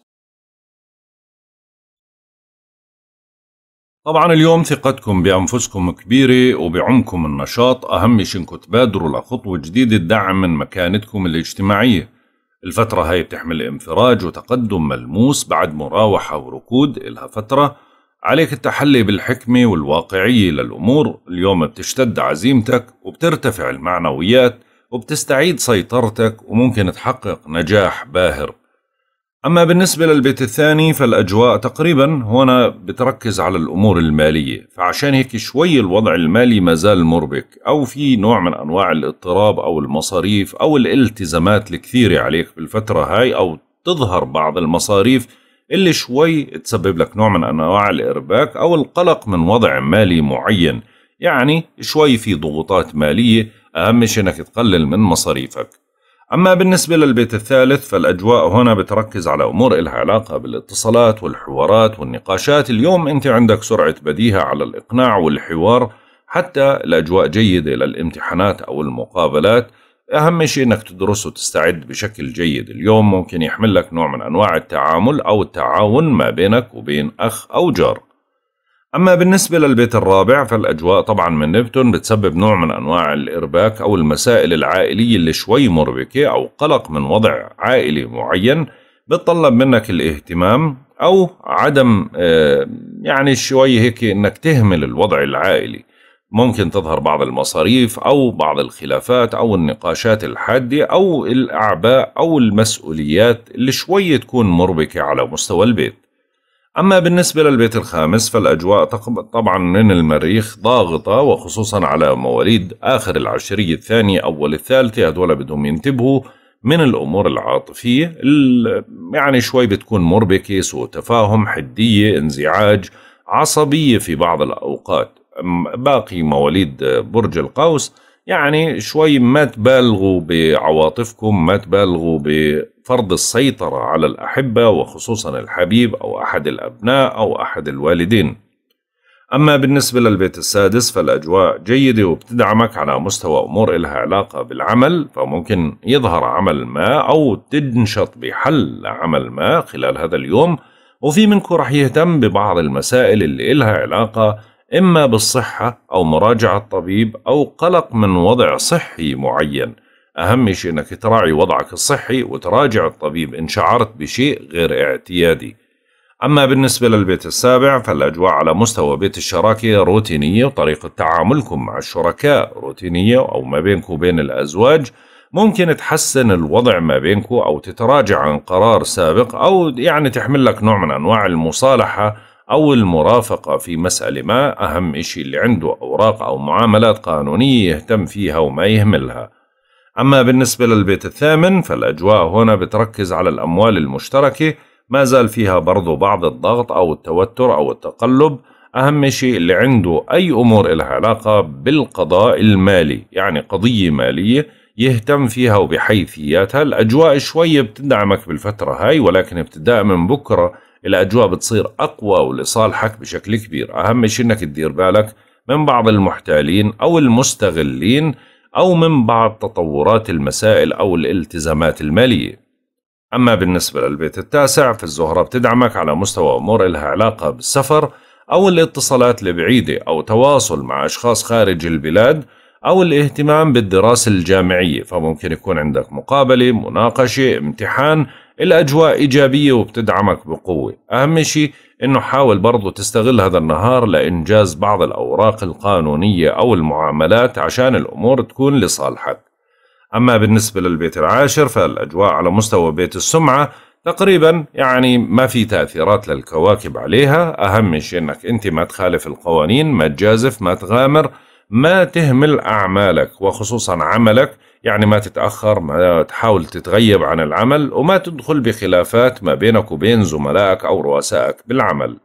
طبعا اليوم ثقتكم بأنفسكم كبيرة وبعمكم النشاط أهم شيء انكم تبادروا لخطوة جديدة تدعم من مكانتكم الاجتماعية الفترة هاي بتحمل انفراج وتقدم ملموس بعد مراوحة وركود إلها فترة عليك التحلي بالحكمة والواقعية للأمور اليوم بتشتد عزيمتك وبترتفع المعنويات وبتستعيد سيطرتك وممكن تحقق نجاح باهر أما بالنسبة للبيت الثاني فالأجواء تقريبا هنا بتركز على الأمور المالية فعشان هيك شوي الوضع المالي مازال مربك أو في نوع من أنواع الاضطراب أو المصاريف أو الالتزامات الكثيرة عليك بالفترة هاي أو تظهر بعض المصاريف اللي شوي تسبب لك نوع من أنواع الإرباك أو القلق من وضع مالي معين يعني شوي في ضغوطات مالية أهم شيء أنك تقلل من مصاريفك أما بالنسبة للبيت الثالث فالأجواء هنا بتركز على أمور إلها علاقة بالاتصالات والحوارات والنقاشات اليوم أنت عندك سرعة بديهة على الإقناع والحوار حتى الأجواء جيدة للامتحانات أو المقابلات أهم شيء إنك تدرسه وتستعد بشكل جيد اليوم ممكن يحمل لك نوع من أنواع التعامل أو التعاون ما بينك وبين أخ أو جار أما بالنسبة للبيت الرابع فالأجواء طبعا من نبتون بتسبب نوع من أنواع الإرباك أو المسائل العائلية اللي شوي مربكة أو قلق من وضع عائلي معين بتطلب منك الاهتمام أو عدم آه، يعني شوي هيك إنك تهمل الوضع العائلي ممكن تظهر بعض المصاريف أو بعض الخلافات أو النقاشات الحادة أو الأعباء أو المسؤوليات اللي شوي تكون مربكة على مستوى البيت أما بالنسبة للبيت الخامس فالأجواء طبعا من المريخ ضاغطة وخصوصا على مواليد آخر العشرية الثانية أول الثالثة هدول بدهم ينتبهوا من الأمور العاطفية يعني شوي بتكون مربكة سوء تفاهم حدية انزعاج عصبية في بعض الأوقات باقي مواليد برج القوس يعني شوي ما تبالغوا بعواطفكم ما تبالغوا بفرض السيطرة على الأحبة وخصوصا الحبيب أو أحد الأبناء أو أحد الوالدين أما بالنسبة للبيت السادس فالأجواء جيدة وبتدعمك على مستوى أمور إلها علاقة بالعمل فممكن يظهر عمل ما أو تنشط بحل عمل ما خلال هذا اليوم وفي منكم رح يهتم ببعض المسائل اللي إلها علاقة إما بالصحة أو مراجعة طبيب أو قلق من وضع صحي معين أهم شيء أنك تراعي وضعك الصحي وتراجع الطبيب إن شعرت بشيء غير اعتيادي أما بالنسبة للبيت السابع فالأجواء على مستوى بيت الشراكة روتينية وطريقة تعاملكم مع الشركاء روتينية أو ما بينك وبين الأزواج ممكن تحسن الوضع ما بينكم أو تتراجع عن قرار سابق أو يعني تحمل لك نوع من أنواع المصالحة أو المرافقة في مسألة ما أهم إشي اللي عنده أوراق أو معاملات قانونية يهتم فيها وما يهملها أما بالنسبة للبيت الثامن فالأجواء هنا بتركز على الأموال المشتركة ما زال فيها برضو بعض الضغط أو التوتر أو التقلب أهم شيء اللي عنده أي أمور إلها علاقة بالقضاء المالي يعني قضية مالية يهتم فيها وبحيثياتها الأجواء شوية بتدعمك بالفترة هاي ولكن ابتداء من بكرة الاجواء بتصير اقوى ولصالحك بشكل كبير اهم شيء انك تدير بالك من بعض المحتالين او المستغلين او من بعض تطورات المسائل او الالتزامات الماليه اما بالنسبه للبيت التاسع فالزهره بتدعمك على مستوى امور لها علاقه بالسفر او الاتصالات البعيده او تواصل مع اشخاص خارج البلاد أو الاهتمام بالدراسة الجامعية فممكن يكون عندك مقابلة مناقشة امتحان الأجواء إيجابية وبتدعمك بقوة أهم شيء أنه حاول برضو تستغل هذا النهار لإنجاز بعض الأوراق القانونية أو المعاملات عشان الأمور تكون لصالحك أما بالنسبة للبيت العاشر فالأجواء على مستوى بيت السمعة تقريبا يعني ما في تأثيرات للكواكب عليها أهم شيء أنك أنت ما تخالف القوانين ما تجازف ما تغامر ما تهمل أعمالك وخصوصا عملك يعني ما تتأخر ما تحاول تتغيب عن العمل وما تدخل بخلافات ما بينك وبين زملائك أو رؤسائك بالعمل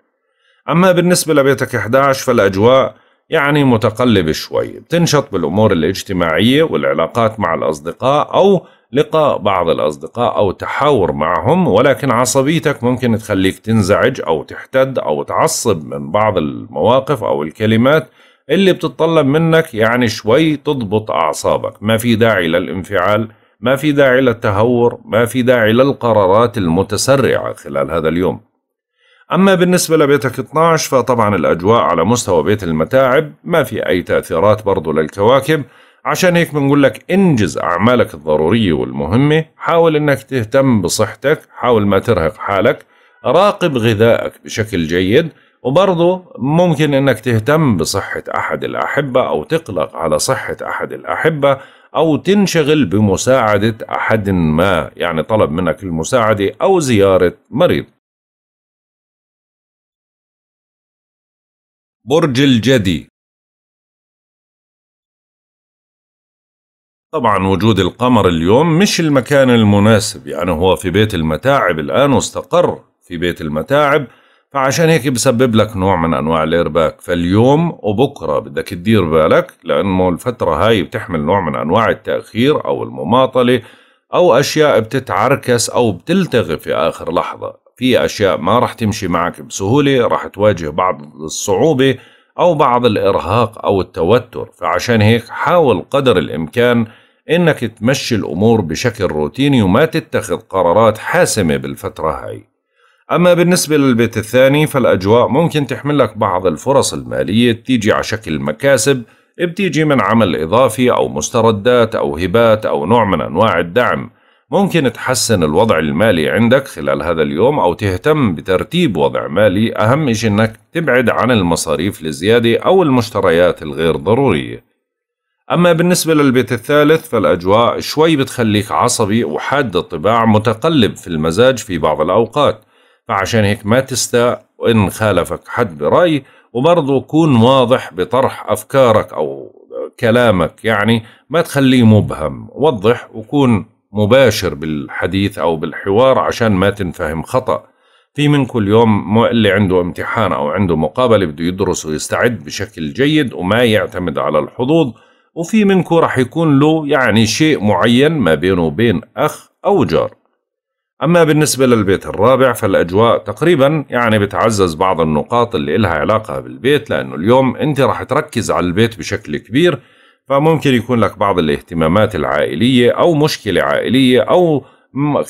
أما بالنسبة لبيتك 11 فالأجواء يعني متقلبة شوي بتنشط بالأمور الاجتماعية والعلاقات مع الأصدقاء أو لقاء بعض الأصدقاء أو تحاور معهم ولكن عصبيتك ممكن تخليك تنزعج أو تحتد أو تعصب من بعض المواقف أو الكلمات اللي بتتطلب منك يعني شوي تضبط أعصابك ما في داعي للانفعال ما في داعي للتهور ما في داعي للقرارات المتسرعة خلال هذا اليوم أما بالنسبة لبيتك 12 فطبعا الأجواء على مستوى بيت المتاعب ما في أي تأثيرات برضو للكواكب عشان هيك بنقول لك انجز أعمالك الضرورية والمهمة حاول أنك تهتم بصحتك حاول ما ترهق حالك راقب غذائك بشكل جيد وبرضه ممكن انك تهتم بصحة احد الاحبة او تقلق على صحة احد الاحبة او تنشغل بمساعدة احد ما يعني طلب منك المساعدة او زيارة مريض برج الجدي طبعا وجود القمر اليوم مش المكان المناسب يعني هو في بيت المتاعب الآن واستقر في بيت المتاعب فعشان هيك بسبب لك نوع من انواع الارباك فاليوم وبكره بدك تدير بالك لانه الفتره هاي بتحمل نوع من انواع التاخير او المماطله او اشياء بتتعركس او بتلتغي في اخر لحظه في اشياء ما راح تمشي معك بسهوله راح تواجه بعض الصعوبه او بعض الارهاق او التوتر فعشان هيك حاول قدر الامكان انك تمشي الامور بشكل روتيني وما تتخذ قرارات حاسمه بالفتره هاي أما بالنسبة للبيت الثاني فالأجواء ممكن تحمل لك بعض الفرص المالية بتيجي على شكل مكاسب بتيجي من عمل إضافي أو مستردات أو هبات أو نوع من أنواع الدعم ممكن تحسن الوضع المالي عندك خلال هذا اليوم أو تهتم بترتيب وضع مالي أهم شيء أنك تبعد عن المصاريف الزيادة أو المشتريات الغير ضرورية أما بالنسبة للبيت الثالث فالأجواء شوي بتخليك عصبي وحاد الطباع متقلب في المزاج في بعض الأوقات فعشان هيك ما تستاء وإن خالفك حد برأي وبرضه كون واضح بطرح أفكارك أو كلامك يعني ما تخليه مبهم وضح وكون مباشر بالحديث أو بالحوار عشان ما تنفهم خطأ في من كل يوم اللي عنده امتحان أو عنده مقابلة بده يدرس ويستعد بشكل جيد وما يعتمد على الحظوظ وفي منكم رح يكون له يعني شيء معين ما بينه وبين أخ أو جار أما بالنسبة للبيت الرابع فالأجواء تقريبا يعني بتعزز بعض النقاط اللي إلها علاقة بالبيت لأنه اليوم أنت راح تركز على البيت بشكل كبير فممكن يكون لك بعض الاهتمامات العائلية أو مشكلة عائلية أو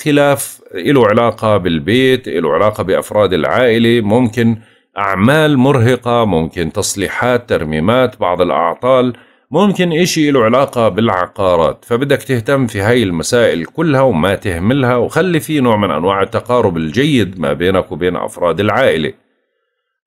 خلاف له علاقة بالبيت له علاقة بأفراد العائلة ممكن أعمال مرهقة ممكن تصليحات ترميمات بعض الأعطال ممكن إشي له علاقة بالعقارات فبدك تهتم في هاي المسائل كلها وما تهملها وخلي في نوع من أنواع التقارب الجيد ما بينك وبين أفراد العائلة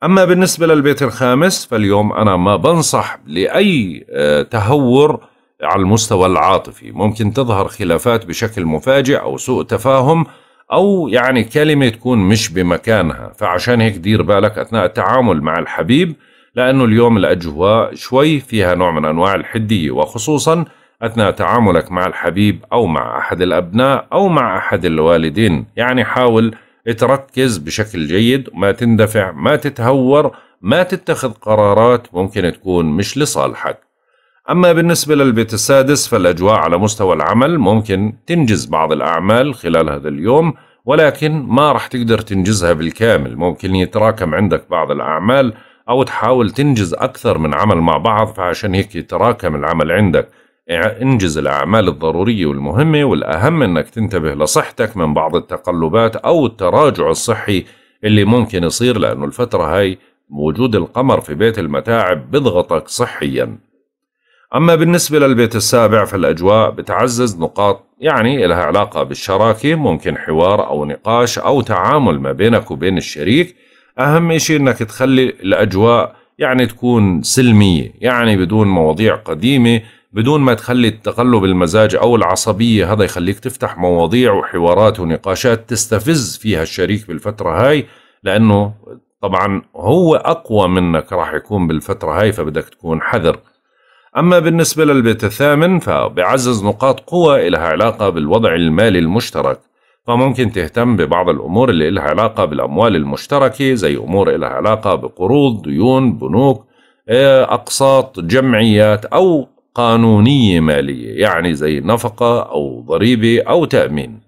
أما بالنسبة للبيت الخامس فاليوم أنا ما بنصح لأي آه، تهور على المستوى العاطفي ممكن تظهر خلافات بشكل مفاجئ أو سوء تفاهم أو يعني كلمة تكون مش بمكانها فعشان هيك دير بالك أثناء التعامل مع الحبيب لأنه اليوم الأجواء شوي فيها نوع من أنواع الحدية وخصوصا أثناء تعاملك مع الحبيب أو مع أحد الأبناء أو مع أحد الوالدين يعني حاول تركز بشكل جيد ما تندفع ما تتهور ما تتخذ قرارات ممكن تكون مش لصالحك أما بالنسبة للبيت السادس فالأجواء على مستوى العمل ممكن تنجز بعض الأعمال خلال هذا اليوم ولكن ما رح تقدر تنجزها بالكامل ممكن يتراكم عندك بعض الأعمال أو تحاول تنجز أكثر من عمل مع بعض فعشان هيك يتراكم العمل عندك انجز الأعمال الضرورية والمهمة والأهم أنك تنتبه لصحتك من بعض التقلبات أو التراجع الصحي اللي ممكن يصير لأنه الفترة هاي وجود القمر في بيت المتاعب بضغطك صحيا أما بالنسبة للبيت السابع فالأجواء بتعزز نقاط يعني لها علاقة بالشراكة ممكن حوار أو نقاش أو تعامل ما بينك وبين الشريك اهم شيء انك تخلي الاجواء يعني تكون سلميه يعني بدون مواضيع قديمه بدون ما تخلي التقلب المزاج او العصبيه هذا يخليك تفتح مواضيع وحوارات ونقاشات تستفز فيها الشريك بالفتره هاي لانه طبعا هو اقوى منك راح يكون بالفتره هاي فبدك تكون حذر أما بالنسبة للبيت الثامن فبعزز نقاط قوة إلها علاقة بالوضع المالي المشترك فممكن تهتم ببعض الأمور اللي إلها علاقة بالأموال المشتركة زي أمور إلها علاقة بقروض ديون بنوك آه، أقساط جمعيات أو قانونية مالية يعني زي نفقة أو ضريبة أو تأمين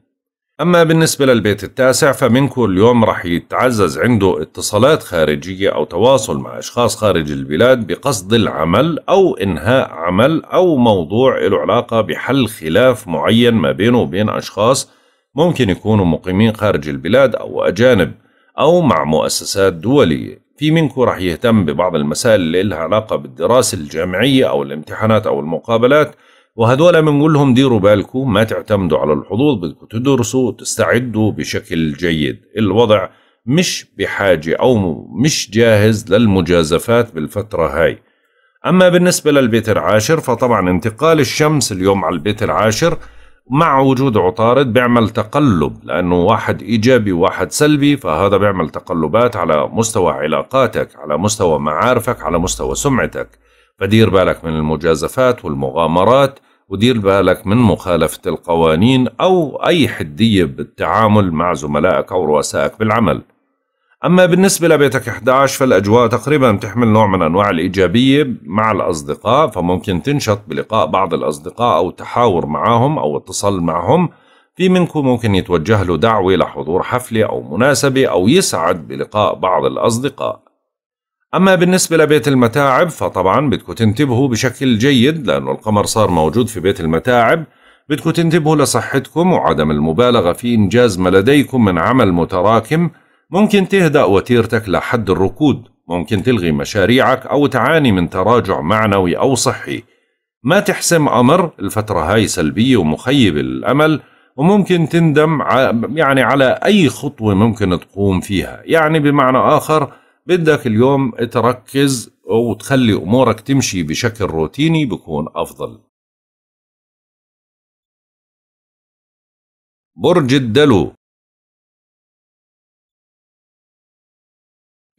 أما بالنسبة للبيت التاسع فمنكو اليوم رح يتعزز عنده اتصالات خارجية أو تواصل مع أشخاص خارج البلاد بقصد العمل أو إنهاء عمل أو موضوع له علاقة بحل خلاف معين ما بينه وبين أشخاص ممكن يكونوا مقيمين خارج البلاد أو أجانب أو مع مؤسسات دولية في منكم راح يهتم ببعض المسائل اللي لها علاقة بالدراسة الجامعية أو الامتحانات أو المقابلات وهذولا بنقول لهم ديروا بالكم ما تعتمدوا على الحظوظ بدكم تدرسوا وتستعدوا بشكل جيد الوضع مش بحاجة أو مش جاهز للمجازفات بالفترة هاي أما بالنسبة للبيت العاشر فطبعا انتقال الشمس اليوم على البيت العاشر مع وجود عطارد بيعمل تقلب لأنه واحد إيجابي وواحد سلبي فهذا بيعمل تقلبات على مستوى علاقاتك على مستوى معارفك على مستوى سمعتك فدير بالك من المجازفات والمغامرات ودير بالك من مخالفة القوانين أو أي حدية بالتعامل مع زملائك أو رؤسائك بالعمل أما بالنسبة لبيتك 11 فالأجواء تقريبا بتحمل نوع من أنواع الإيجابية مع الأصدقاء فممكن تنشط بلقاء بعض الأصدقاء أو التحاور معهم أو اتصال معهم في منكم ممكن يتوجه له دعوة لحضور حفلة أو مناسبة أو يسعد بلقاء بعض الأصدقاء أما بالنسبة لبيت المتاعب فطبعا بدكم تنتبهوا بشكل جيد لأنه القمر صار موجود في بيت المتاعب بدكم تنتبهوا لصحتكم وعدم المبالغة في إنجاز ما لديكم من عمل متراكم ممكن تهدأ وتيرتك لحد الركود ممكن تلغي مشاريعك أو تعاني من تراجع معنوي أو صحي ما تحسم أمر الفترة هاي سلبية ومخيبة للأمل وممكن تندم يعني على أي خطوة ممكن تقوم فيها يعني بمعنى آخر بدك اليوم تركز وتخلي أمورك تمشي بشكل روتيني بكون أفضل برج الدلو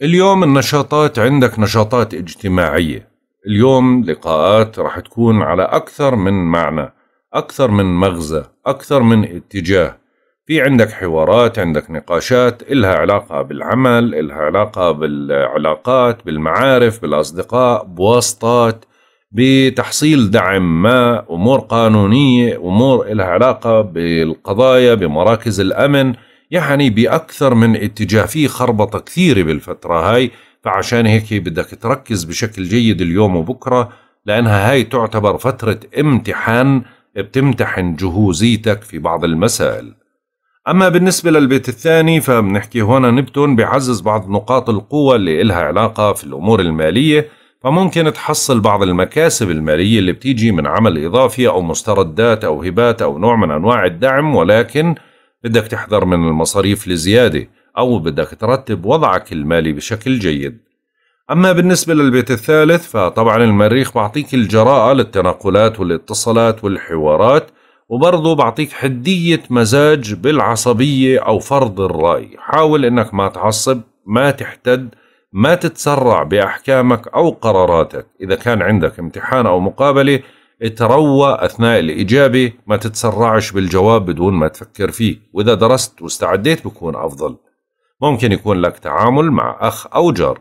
اليوم النشاطات عندك نشاطات اجتماعية اليوم لقاءات رح تكون على أكثر من معنى أكثر من مغزى أكثر من اتجاه في عندك حوارات عندك نقاشات إلها علاقة بالعمل إلها علاقة بالعلاقات بالمعارف بالأصدقاء بواسطات بتحصيل دعم ما أمور قانونية أمور إلها علاقة بالقضايا بمراكز الأمن يعني بأكثر من اتجاه في خربطة كثيرة بالفترة هاي فعشان هيك بدك تركز بشكل جيد اليوم وبكرة لأنها هاي تعتبر فترة امتحان بتمتحن جهوزيتك في بعض المسائل أما بالنسبة للبيت الثاني فبنحكي هنا نبتون بيعزز بعض نقاط القوة اللي إلها علاقة في الأمور المالية فممكن تحصل بعض المكاسب المالية اللي بتيجي من عمل إضافي أو مستردات أو هبات أو نوع من أنواع الدعم ولكن بدك تحذر من المصاريف الزيادة أو بدك ترتب وضعك المالي بشكل جيد أما بالنسبة للبيت الثالث فطبعا المريخ بعطيك الجراءة للتنقلات والاتصالات والحوارات وبرضه بعطيك حدية مزاج بالعصبية أو فرض الرأي حاول أنك ما تعصب ما تحتد ما تتسرع بأحكامك أو قراراتك إذا كان عندك امتحان أو مقابلة اتروى أثناء الإجابة ما تتسرعش بالجواب بدون ما تفكر فيه وإذا درست واستعديت بكون أفضل ممكن يكون لك تعامل مع أخ أو جار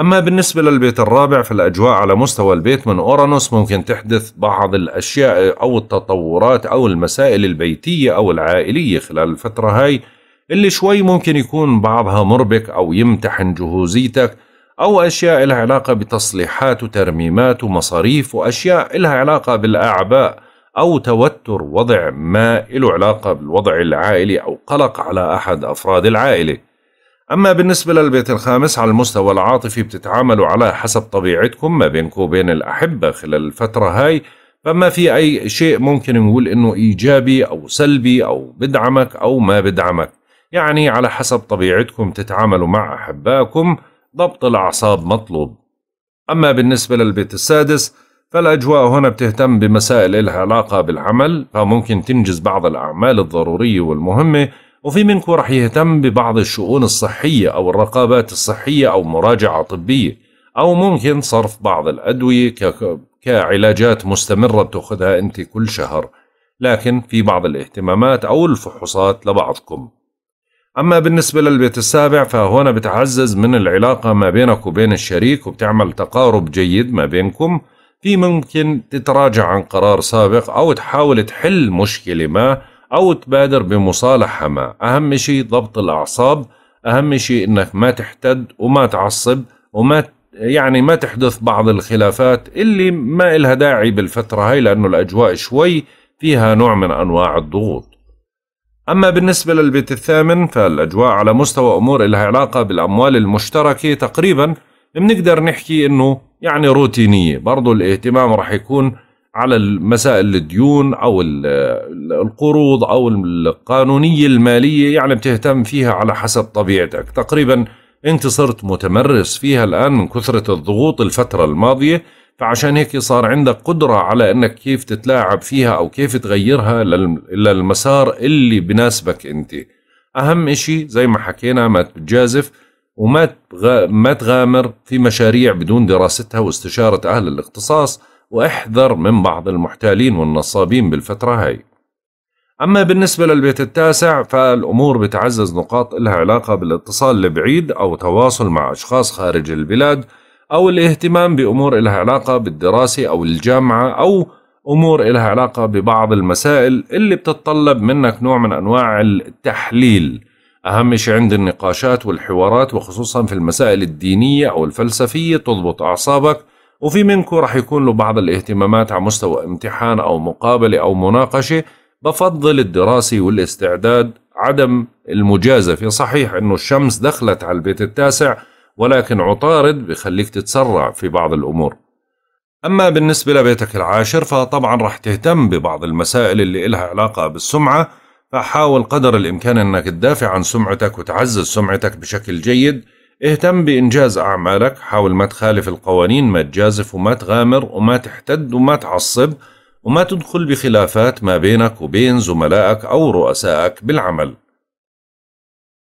أما بالنسبة للبيت الرابع فالأجواء على مستوى البيت من أورانوس ممكن تحدث بعض الأشياء أو التطورات أو المسائل البيتية أو العائلية خلال الفترة هاي اللي شوي ممكن يكون بعضها مربك أو يمتحن جهوزيتك أو أشياء لها علاقة بتصليحات وترميمات ومصاريف وأشياء لها علاقة بالأعباء أو توتر وضع ما له علاقة بالوضع العائلي أو قلق على أحد أفراد العائلة أما بالنسبة للبيت الخامس على المستوى العاطفي بتتعاملوا على حسب طبيعتكم ما بينكم وبين الأحبة خلال الفترة هاي فما في أي شيء ممكن نقول إنه إيجابي أو سلبي أو بدعمك أو ما بدعمك يعني على حسب طبيعتكم تتعاملوا مع أحبائكم ضبط الأعصاب مطلوب أما بالنسبة للبيت السادس فالأجواء هنا بتهتم بمسائل إلها علاقة بالعمل فممكن تنجز بعض الأعمال الضرورية والمهمة وفي منكم رح يهتم ببعض الشؤون الصحية أو الرقابات الصحية أو مراجعة طبية أو ممكن صرف بعض الأدوية كعلاجات مستمرة بتاخذها أنت كل شهر لكن في بعض الاهتمامات أو الفحوصات لبعضكم أما بالنسبة للبيت السابع فهنا بتعزز من العلاقة ما بينك وبين الشريك وبتعمل تقارب جيد ما بينكم في ممكن تتراجع عن قرار سابق أو تحاول تحل مشكلة ما أو تبادر بمصالحة ما أهم شيء ضبط الأعصاب أهم شيء أنك ما تحتد وما تعصب وما يعني ما تحدث بعض الخلافات اللي ما إلها داعي بالفترة هاي لأنه الأجواء شوي فيها نوع من أنواع الضغوط أما بالنسبة للبيت الثامن فالأجواء على مستوى أمور إلها علاقة بالأموال المشتركة تقريبا بنقدر نحكي إنه يعني روتينية برضو الاهتمام رح يكون على مسائل الديون أو القروض أو القانونية المالية يعني بتهتم فيها على حسب طبيعتك تقريبا أنت صرت متمرس فيها الآن من كثرة الضغوط الفترة الماضية فعشان هيك صار عندك قدرة على أنك كيف تتلاعب فيها أو كيف تغيرها للمسار اللي بناسبك أنت أهم إشي زي ما حكينا ما تجازف وما ما تغامر في مشاريع بدون دراستها واستشارة أهل الاختصاص واحذر من بعض المحتالين والنصابين بالفترة هاي أما بالنسبة للبيت التاسع فالأمور بتعزز نقاط لها علاقة بالاتصال البعيد أو تواصل مع أشخاص خارج البلاد أو الاهتمام بأمور إلها علاقة بالدراسة أو الجامعة أو أمور إلها علاقة ببعض المسائل اللي بتتطلب منك نوع من أنواع التحليل أهم شيء عند النقاشات والحوارات وخصوصا في المسائل الدينية أو الفلسفية تضبط أعصابك وفي منكم رح يكون له بعض الاهتمامات على مستوى امتحان أو مقابلة أو مناقشة بفضل الدراسة والاستعداد عدم المجازفة صحيح أنه الشمس دخلت على البيت التاسع ولكن عطارد بيخليك تتسرع في بعض الأمور أما بالنسبة لبيتك العاشر فطبعا راح تهتم ببعض المسائل اللي إلها علاقة بالسمعة فحاول قدر الإمكان أنك تدافع عن سمعتك وتعزز سمعتك بشكل جيد اهتم بإنجاز أعمالك حاول ما تخالف القوانين ما تجازف وما تغامر وما تحتد وما تعصب وما تدخل بخلافات ما بينك وبين زملائك أو رؤسائك بالعمل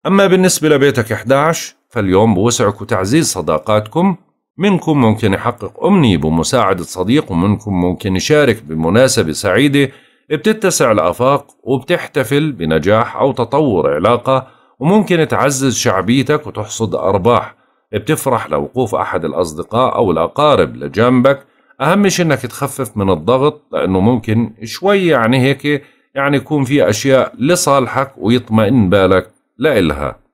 أما بالنسبة لبيتك 11 فاليوم بوسعك تعزيز صداقاتكم منكم ممكن يحقق أمنية بمساعدة صديق ومنكم ممكن يشارك بمناسبة سعيدة بتتسع الآفاق وبتحتفل بنجاح أو تطور علاقة وممكن تعزز شعبيتك وتحصد أرباح بتفرح لوقوف أحد الأصدقاء أو الأقارب لجنبك أهم شيء إنك تخفف من الضغط لأنه ممكن شوي يعني هيك يعني يكون في أشياء لصالحك ويطمئن بالك لإلها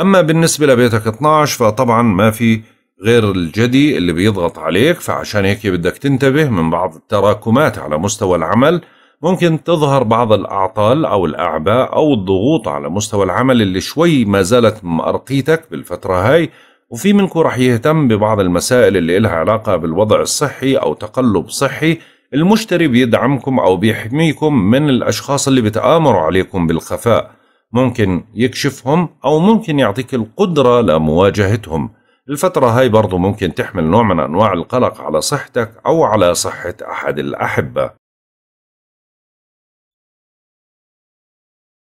أما بالنسبة لبيتك 12 فطبعا ما في غير الجدي اللي بيضغط عليك فعشان هيك بدك تنتبه من بعض التراكمات على مستوى العمل ممكن تظهر بعض الأعطال أو الأعباء أو الضغوط على مستوى العمل اللي شوي ما زالت مأرقيتك بالفترة هاي وفي منكم رح يهتم ببعض المسائل اللي إلها علاقة بالوضع الصحي أو تقلب صحي المشتري بيدعمكم أو بيحميكم من الأشخاص اللي بتآمروا عليكم بالخفاء ممكن يكشفهم أو ممكن يعطيك القدرة لمواجهتهم الفترة هاي برضو ممكن تحمل نوع من أنواع القلق على صحتك أو على صحة أحد الأحبة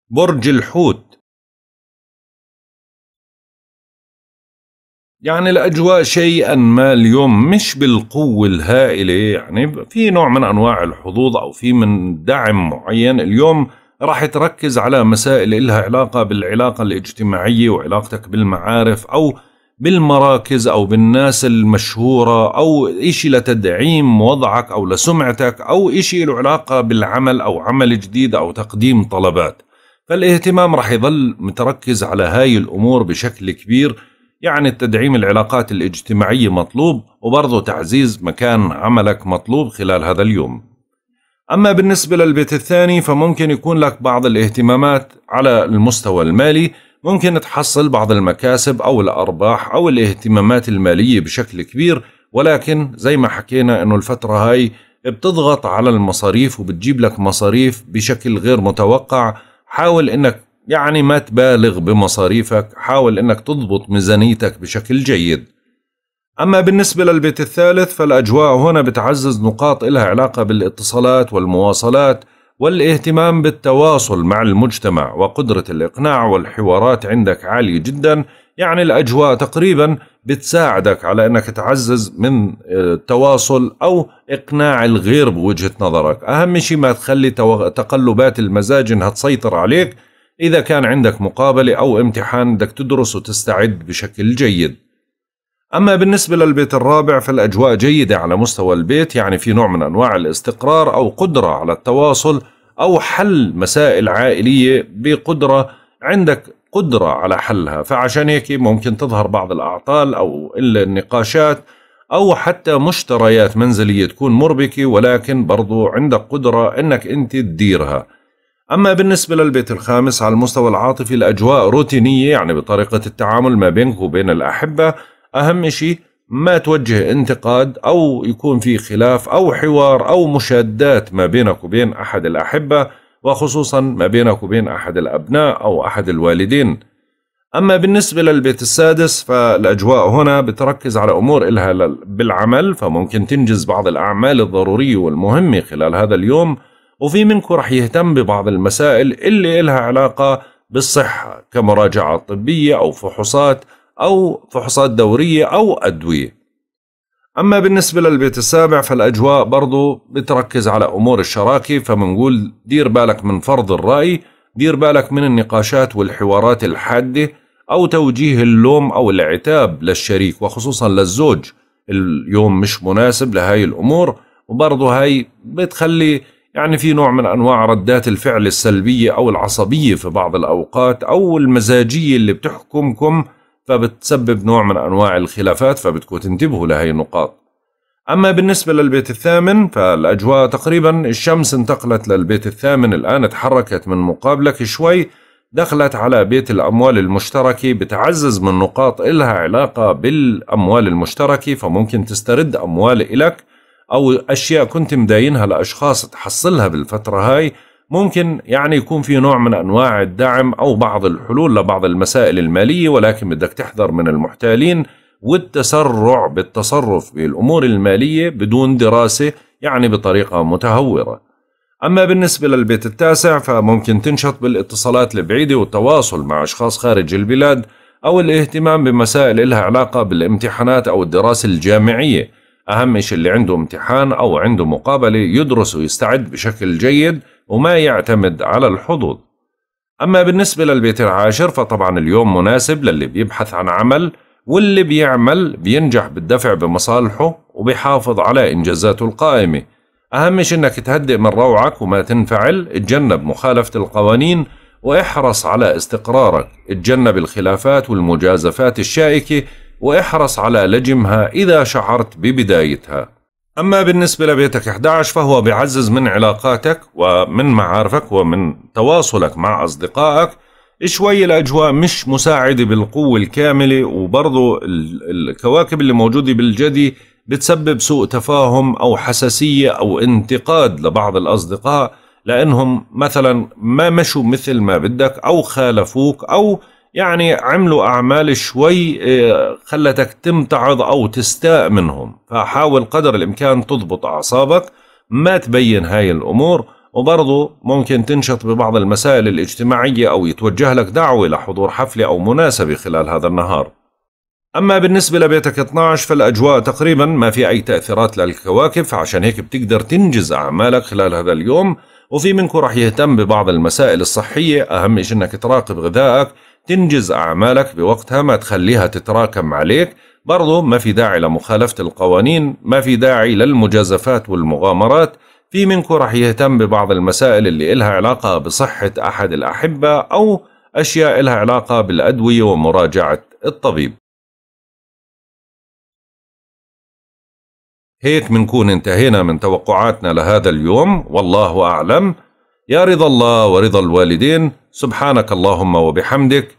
برج الحوت يعني الأجواء شيئا ما اليوم مش بالقوة الهائلة يعني في نوع من أنواع الحظوظ أو في من دعم معين اليوم راح تركز على مسائل إلها علاقة بالعلاقة الاجتماعية وعلاقتك بالمعارف أو بالمراكز أو بالناس المشهورة أو إشي لتدعيم وضعك أو لسمعتك أو إشي له علاقة بالعمل أو عمل جديد أو تقديم طلبات فالاهتمام راح يظل متركز على هاي الأمور بشكل كبير يعني تدعيم العلاقات الاجتماعية مطلوب وبرضه تعزيز مكان عملك مطلوب خلال هذا اليوم أما بالنسبة للبيت الثاني فممكن يكون لك بعض الاهتمامات على المستوى المالي ممكن تحصل بعض المكاسب أو الأرباح أو الاهتمامات المالية بشكل كبير ولكن زي ما حكينا أنه الفترة هاي بتضغط على المصاريف وبتجيب لك مصاريف بشكل غير متوقع حاول أنك يعني ما تبالغ بمصاريفك حاول أنك تضبط ميزانيتك بشكل جيد أما بالنسبة للبيت الثالث فالأجواء هنا بتعزز نقاط إلها علاقة بالاتصالات والمواصلات والاهتمام بالتواصل مع المجتمع وقدرة الإقناع والحوارات عندك عالية جدا يعني الأجواء تقريبا بتساعدك على أنك تعزز من آه، التواصل أو إقناع الغير بوجهة نظرك أهم شيء ما تخلي تقلبات المزاج أنها تسيطر عليك إذا كان عندك مقابلة أو امتحان بدك تدرس وتستعد بشكل جيد أما بالنسبة للبيت الرابع فالأجواء جيدة على مستوى البيت يعني في نوع من أنواع الاستقرار أو قدرة على التواصل أو حل مسائل عائلية بقدرة عندك قدرة على حلها فعشان هيك ممكن تظهر بعض الأعطال أو إلا النقاشات أو حتى مشتريات منزلية تكون مربكة ولكن برضو عندك قدرة أنك أنت تديرها أما بالنسبة للبيت الخامس على المستوى العاطفي الأجواء روتينية يعني بطريقة التعامل ما بينك وبين الأحبة أهم شيء ما توجه انتقاد أو يكون في خلاف أو حوار أو مشادات ما بينك وبين أحد الأحبة وخصوصا ما بينك وبين أحد الأبناء أو أحد الوالدين أما بالنسبة للبيت السادس فالأجواء هنا بتركز على أمور إلها بالعمل فممكن تنجز بعض الأعمال الضرورية والمهمة خلال هذا اليوم وفي منكم رح يهتم ببعض المسائل اللي إلها علاقة بالصحة كمراجعة طبية أو فحوصات أو فحوصات دورية أو أدوية أما بالنسبة للبيت السابع فالأجواء برضو بتركز على أمور الشراكة فبنقول دير بالك من فرض الرأي دير بالك من النقاشات والحوارات الحادة أو توجيه اللوم أو العتاب للشريك وخصوصا للزوج اليوم مش مناسب لهاي الأمور وبرضو هاي بتخلي يعني في نوع من أنواع ردات الفعل السلبية أو العصبية في بعض الأوقات أو المزاجية اللي بتحكمكم فبتسبب نوع من أنواع الخلافات فبدكم تنتبهوا لهي النقاط أما بالنسبة للبيت الثامن فالأجواء تقريبا الشمس انتقلت للبيت الثامن الآن تحركت من مقابلك شوي دخلت على بيت الأموال المشتركة بتعزز من نقاط إلها علاقة بالأموال المشتركة فممكن تسترد أموال إلك أو أشياء كنت مداينها لأشخاص تحصلها بالفترة هاي ممكن يعني يكون في نوع من أنواع الدعم أو بعض الحلول لبعض المسائل المالية ولكن بدك تحذر من المحتالين والتسرع بالتصرف بالأمور المالية بدون دراسة يعني بطريقة متهورة أما بالنسبة للبيت التاسع فممكن تنشط بالاتصالات البعيدة والتواصل مع أشخاص خارج البلاد أو الاهتمام بمسائل لها علاقة بالامتحانات أو الدراسة الجامعية أهم شيء اللي عنده امتحان أو عنده مقابلة يدرس ويستعد بشكل جيد وما يعتمد على الحظوظ أما بالنسبة للبيت العاشر فطبعا اليوم مناسب للي بيبحث عن عمل واللي بيعمل بينجح بالدفع بمصالحه وبيحافظ على إنجازاته القائمة أهم شيء إنك تهدئ من روعك وما تنفعل اتجنب مخالفة القوانين واحرص على استقرارك اتجنب الخلافات والمجازفات الشائكة واحرص على لجمها إذا شعرت ببدايتها أما بالنسبة لبيتك 11 فهو بيعزز من علاقاتك ومن معارفك ومن تواصلك مع أصدقائك شوي الأجواء مش مساعدة بالقوة الكاملة وبرضو الكواكب اللي موجودة بالجدي بتسبب سوء تفاهم أو حساسية أو انتقاد لبعض الأصدقاء لأنهم مثلا ما مشوا مثل ما بدك أو خالفوك أو يعني عملوا أعمال شوي آه، خلتك تمتعض أو تستاء منهم فحاول قدر الإمكان تضبط أعصابك ما تبين هاي الأمور وبرضه ممكن تنشط ببعض المسائل الاجتماعية أو يتوجه لك دعوة لحضور حفلة أو مناسبة خلال هذا النهار أما بالنسبة لبيتك 12 فالأجواء تقريبا ما في أي تأثيرات للكواكب فعشان هيك بتقدر تنجز أعمالك خلال هذا اليوم وفي منكم رح يهتم ببعض المسائل الصحية أهم شيء أنك تراقب غذائك تنجز أعمالك بوقتها ما تخليها تتراكم عليك برضو ما في داعي لمخالفة القوانين ما في داعي للمجازفات والمغامرات في منكم رح يهتم ببعض المسائل اللي إلها علاقة بصحة أحد الأحبة أو أشياء إلها علاقة بالأدوية ومراجعة الطبيب هيك منكون انتهينا من توقعاتنا لهذا اليوم والله أعلم يا رضا الله ورضا الوالدين سبحانك اللهم وبحمدك